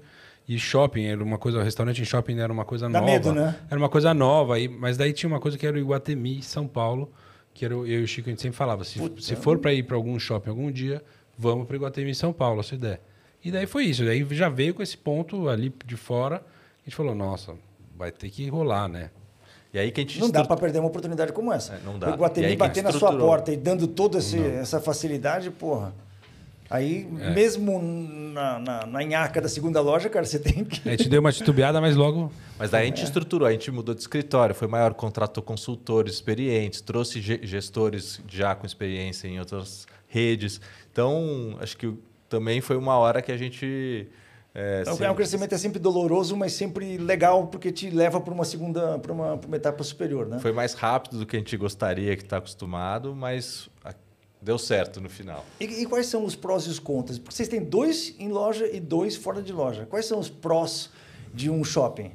e shopping era uma coisa, restaurante em shopping era uma coisa Dá nova. Medo, né? Era uma coisa nova. E, mas daí tinha uma coisa que era o Iguatemi, São Paulo, que era, eu e o Chico a gente sempre falava: se, se for para ir para algum shopping algum dia, vamos para o Iguatemi, São Paulo, se der. E daí foi isso. Daí já veio com esse ponto ali de fora. A gente falou: nossa, vai ter que rolar, né? E aí que a gente não dá para perder uma oportunidade como essa. É, não dá. O Guatemi batendo na sua porta e dando toda essa facilidade, porra. Aí, é. mesmo na, na, na nhaca da segunda loja, cara, você tem que. A gente deu uma titubeada, mas logo. Mas daí a gente é. estruturou, a gente mudou de escritório, foi maior, contratou consultores experientes, trouxe gestores já com experiência em outras redes. Então, acho que também foi uma hora que a gente. É, então, é crescimento é sempre doloroso, mas sempre legal porque te leva para uma segunda, para uma, uma etapa superior, né? Foi mais rápido do que a gente gostaria, que está acostumado, mas Deu certo no final. E, e, quais são os prós e os contras? Porque vocês têm dois em loja e dois fora de loja. Quais são os prós de um shopping?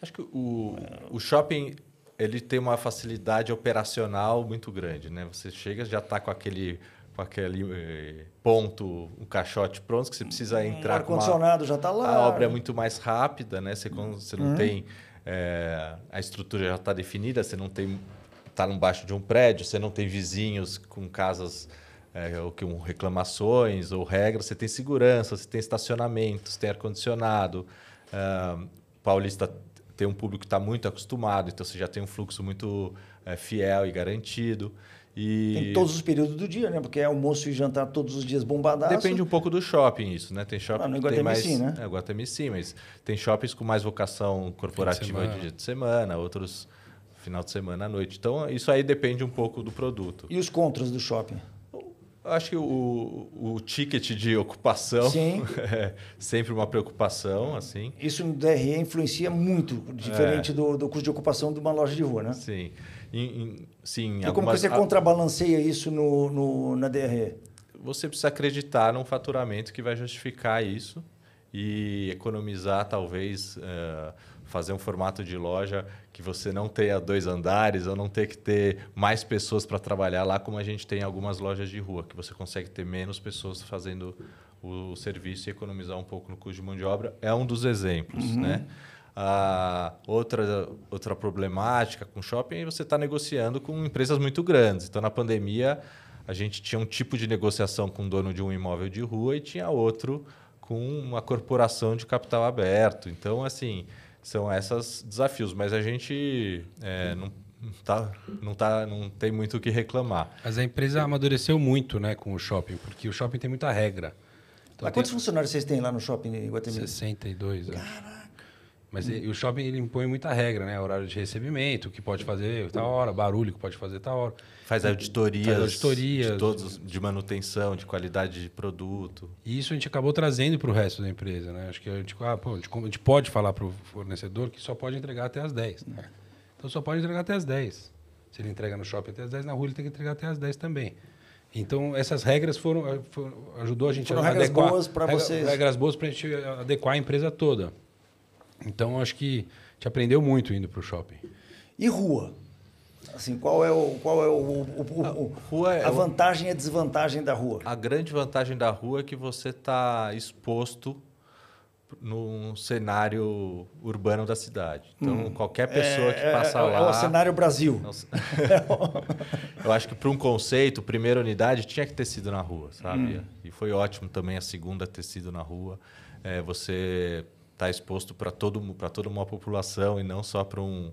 Acho que o, o shopping ele tem uma facilidade operacional muito grande, né? Você chega já está com aquele com aquele eh, ponto, um caixote pronto que você precisa hum, entrar. O ar condicionado já está lá. A obra é muito mais rápida, né? Você, você não hum. tem é, a estrutura já está definida, você não tem está embaixo de um prédio, você não tem vizinhos com casas é, ou com reclamações ou regras, você tem segurança, você tem estacionamentos, tem ar-condicionado. Uh, Paulista tem um público que está muito acostumado, então você já tem um fluxo muito é, fiel e garantido. E... Tem todos os períodos do dia, né? Porque é almoço e jantar todos os dias bombadaço. Depende um pouco do shopping isso, né? Tem shopping ah, que tem mais... Sim, né? É, Guatemi sim, mas tem shoppings com mais vocação corporativa de, de dia de semana, outros final de semana à noite. Então, isso aí depende um pouco do produto. E os contras do shopping? Acho que o, o ticket de ocupação Sim. *laughs* é sempre uma preocupação, assim. Isso no DRE influencia muito, diferente é. do, do custo de ocupação de uma loja de rua, né? Sim. In, in, sim e algumas... como que você contrabalanceia isso no, no, na DRE? Você precisa acreditar num faturamento que vai justificar isso e economizar, talvez, uh, fazer um formato de loja que você não tenha dois andares ou não ter que ter mais pessoas para trabalhar lá, como a gente tem em algumas lojas de rua, que você consegue ter menos pessoas fazendo o serviço e economizar um pouco no custo de mão de obra. É um dos exemplos, uhum. né? Ah, outra, outra problemática com shopping é você está negociando com empresas muito grandes. Então, na pandemia, a gente tinha um tipo de negociação com o dono de um imóvel de rua e tinha outro com uma corporação de capital aberto. Então, assim, são esses desafios. Mas a gente é, não, tá, não, tá, não tem muito o que reclamar. Mas a empresa amadureceu muito né, com o shopping, porque o shopping tem muita regra. Então, quantos funcionários vocês têm lá no shopping em Guatemala? 62. É. Caralho! Mas uhum. o shopping ele impõe muita regra, né? Horário de recebimento, o que pode fazer tal uhum. hora, barulho que pode fazer tal hora. Faz auditorias, faz auditorias de, todos, de manutenção, de qualidade de produto. E isso a gente acabou trazendo para o resto da empresa, né? Acho que a gente, ah, pô, a gente pode falar para o fornecedor que só pode entregar até as 10. Né? Então só pode entregar até as 10. Se ele entrega no shopping até as 10, na rua ele tem que entregar até as 10 também. Então essas regras foram, foram ajudou a gente foram a regras adequar, boas para vocês. Regras boas para a gente adequar a empresa toda. Então, acho que te aprendeu muito indo para o shopping. E rua? Assim, qual é o qual é o, o, o a, rua é a vantagem e a desvantagem da rua? A grande vantagem da rua é que você está exposto num cenário urbano da cidade. Então, hum. qualquer pessoa é, que é, passa é, lá. É o cenário Brasil. *laughs* Eu acho que para um conceito, primeira unidade tinha que ter sido na rua, sabe? Hum. E foi ótimo também a segunda ter sido na rua. É, você está exposto para toda uma população e não só para um,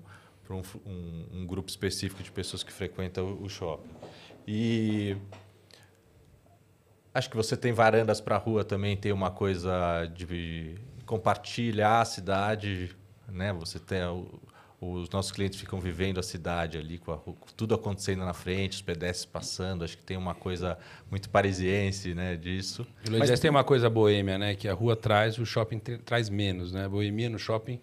um, um, um grupo específico de pessoas que frequentam o, shopping. E acho que você tem varandas para a rua também, tem uma coisa de compartilhar a cidade, né? Você tem os nossos clientes ficam vivendo a cidade ali, com, a, com, tudo acontecendo na frente, os pedestres passando. Acho que tem uma coisa muito parisiense né, disso. Mas tem... tem uma coisa boêmia, né? Que a rua traz, o shopping traz menos, né? boêmia no shopping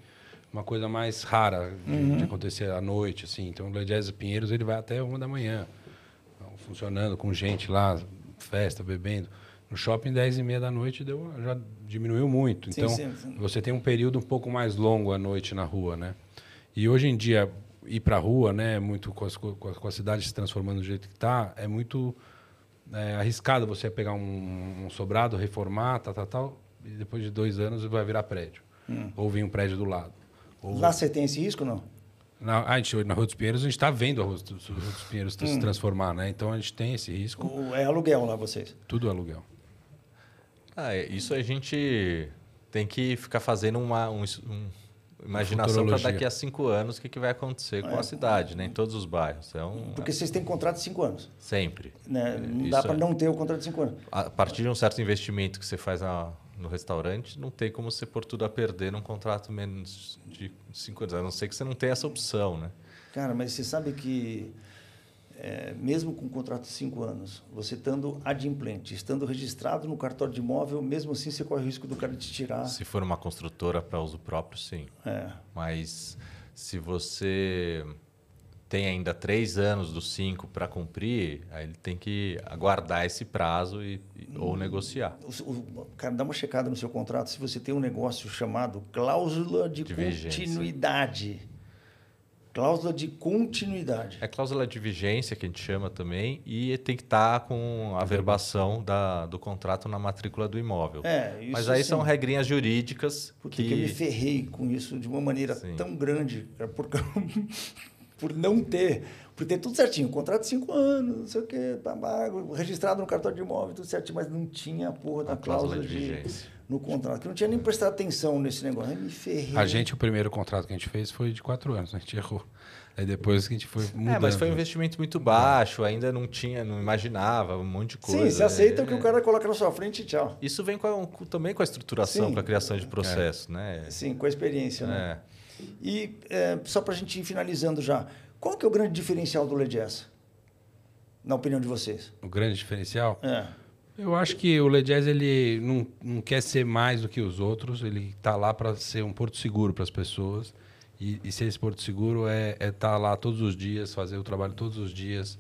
uma coisa mais rara de, uhum. de acontecer à noite, assim. Então, o Jazz Pinheiros ele vai até uma da manhã, então, funcionando com gente lá, festa, bebendo. No shopping, dez e meia da noite deu, já diminuiu muito. Sim, então, sim, sim. você tem um período um pouco mais longo à noite na rua, né? E hoje em dia, ir para a rua, né, muito com, as, com, a cidade se transformando do jeito que está, é muito é, arriscado você pegar um, um, sobrado, reformar, tal, tal, tal, e depois de dois anos vai virar prédio. Hum. Ou vir um prédio do lado. Ou... Lá você tem esse risco não? Na, a gente, na Rua dos Pinheiros, a gente está vendo a Rua dos, Rua dos Pinheiros hum. se transformar, né? Então a gente tem esse risco. O, é aluguel lá, vocês? Tudo é aluguel. Ah, é, isso a gente tem que ficar fazendo uma, um, um imaginação para daqui a cinco anos o que, que vai acontecer é. com a cidade, nem né? Em todos os bairros. É um, Porque vocês têm contrato de cinco anos. Sempre. Né? É, não Isso dá para é. não ter o contrato de cinco anos. A partir de um certo investimento que você faz na, no restaurante, não tem como você pôr tudo a perder num contrato menos de cinco anos. A não ser que você não tenha essa opção, né? Cara, mas você sabe que é, mesmo com um contrato de cinco anos, você estando adimplente, estando registrado no cartório de imóvel, mesmo assim você corre o risco do cara te tirar. Se for uma construtora para uso próprio, sim. É. Mas se você tem ainda três anos dos cinco para cumprir, aí ele tem que aguardar esse prazo e, e ou negociar. O, o, cara, dá uma checada no seu contrato se você tem um negócio chamado cláusula de, de continuidade. Vigência Cláusula de continuidade. É cláusula de vigência que a gente chama também e tem que estar com a verbação da, do contrato na matrícula do imóvel. É, isso Mas aí sim. são regrinhas jurídicas Porque que... que eu me ferrei com isso de uma maneira sim. tão grande, porque por não ter, por ter tudo certinho, contrato de cinco anos, não sei o quê, registrado no cartório de imóvel, tudo certinho, mas não tinha a porra da a cláusula, cláusula de, de, no contrato, que não tinha nem prestado atenção nesse negócio, eu me ferrei. A gente, o primeiro contrato que a gente fez foi de quatro anos, né? a gente errou. Aí depois que a gente foi é, mudando. É, mas foi um investimento muito baixo, ainda não tinha, não imaginava um monte de coisa. Sim, você aceita é, o que né? o cara coloca na sua frente e tchau. Isso vem com a, também com a estruturação, com a criação de é. processo, é. né? Sim, com a experiência, né? é. né? E é, só para a gente ir finalizando já, qual que é o grande diferencial do LED Jazz? Na opinião de vocês. O grande diferencial? É. Eu acho que o LED Jazz ele não, não quer ser mais do que os outros, ele está lá para ser um porto seguro para as pessoas. E, e, ser esse porto seguro é estar é tá lá todos os dias, fazer o trabalho todos os dias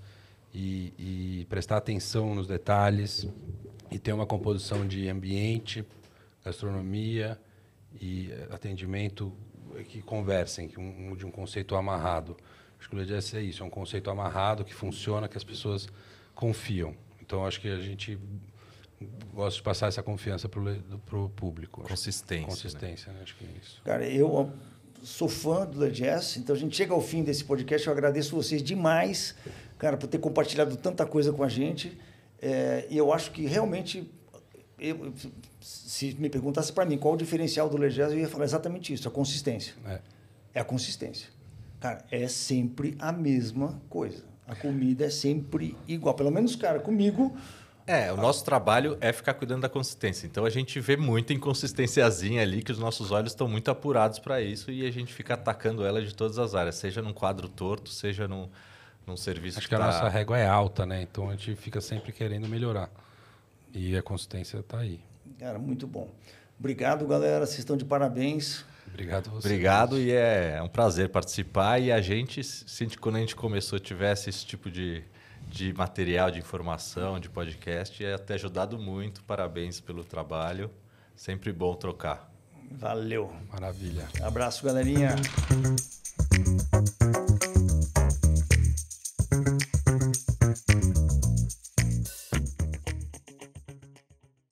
e, e prestar atenção nos detalhes e ter uma composição de ambiente, gastronomia e atendimento é que conversem, que um, de um conceito amarrado. Acho que o LGS é isso, é um conceito amarrado que funciona, que as pessoas confiam. Então, acho que a gente gosta de passar essa confiança para o público. Consistência. Consistência, né? Né? acho que é isso. Cara, eu sou fã do LGS, então a gente chega ao fim desse podcast. Eu agradeço vocês demais, cara, por ter compartilhado tanta coisa com a gente. É, e eu acho que realmente eu, se me perguntasse para mim qual o diferencial do Legésio, eu ia falar exatamente isso, a consistência. É. é. a consistência. Cara, é sempre a mesma coisa. A comida é sempre igual. Pelo menos, cara, comigo... É, o ah. nosso trabalho é ficar cuidando da consistência. Então, a gente vê muita inconsistênciazinha ali, que os nossos olhos estão muito apurados para isso e a gente fica atacando ela de todas as áreas, seja num quadro torto, seja num, num serviço Acho que, que a tá... nossa régua é alta, né? Então, a gente fica sempre querendo melhorar. E a consistência está aí. Cara, muito bom. Obrigado, galera. Vocês estão de parabéns. Obrigado a Obrigado e é um prazer participar. E a gente, se quando a gente começou tivesse esse tipo de, de material, de informação, de podcast, é até ajudado muito. Parabéns pelo trabalho. Sempre bom trocar. Valeu. Maravilha. Abraço, galerinha.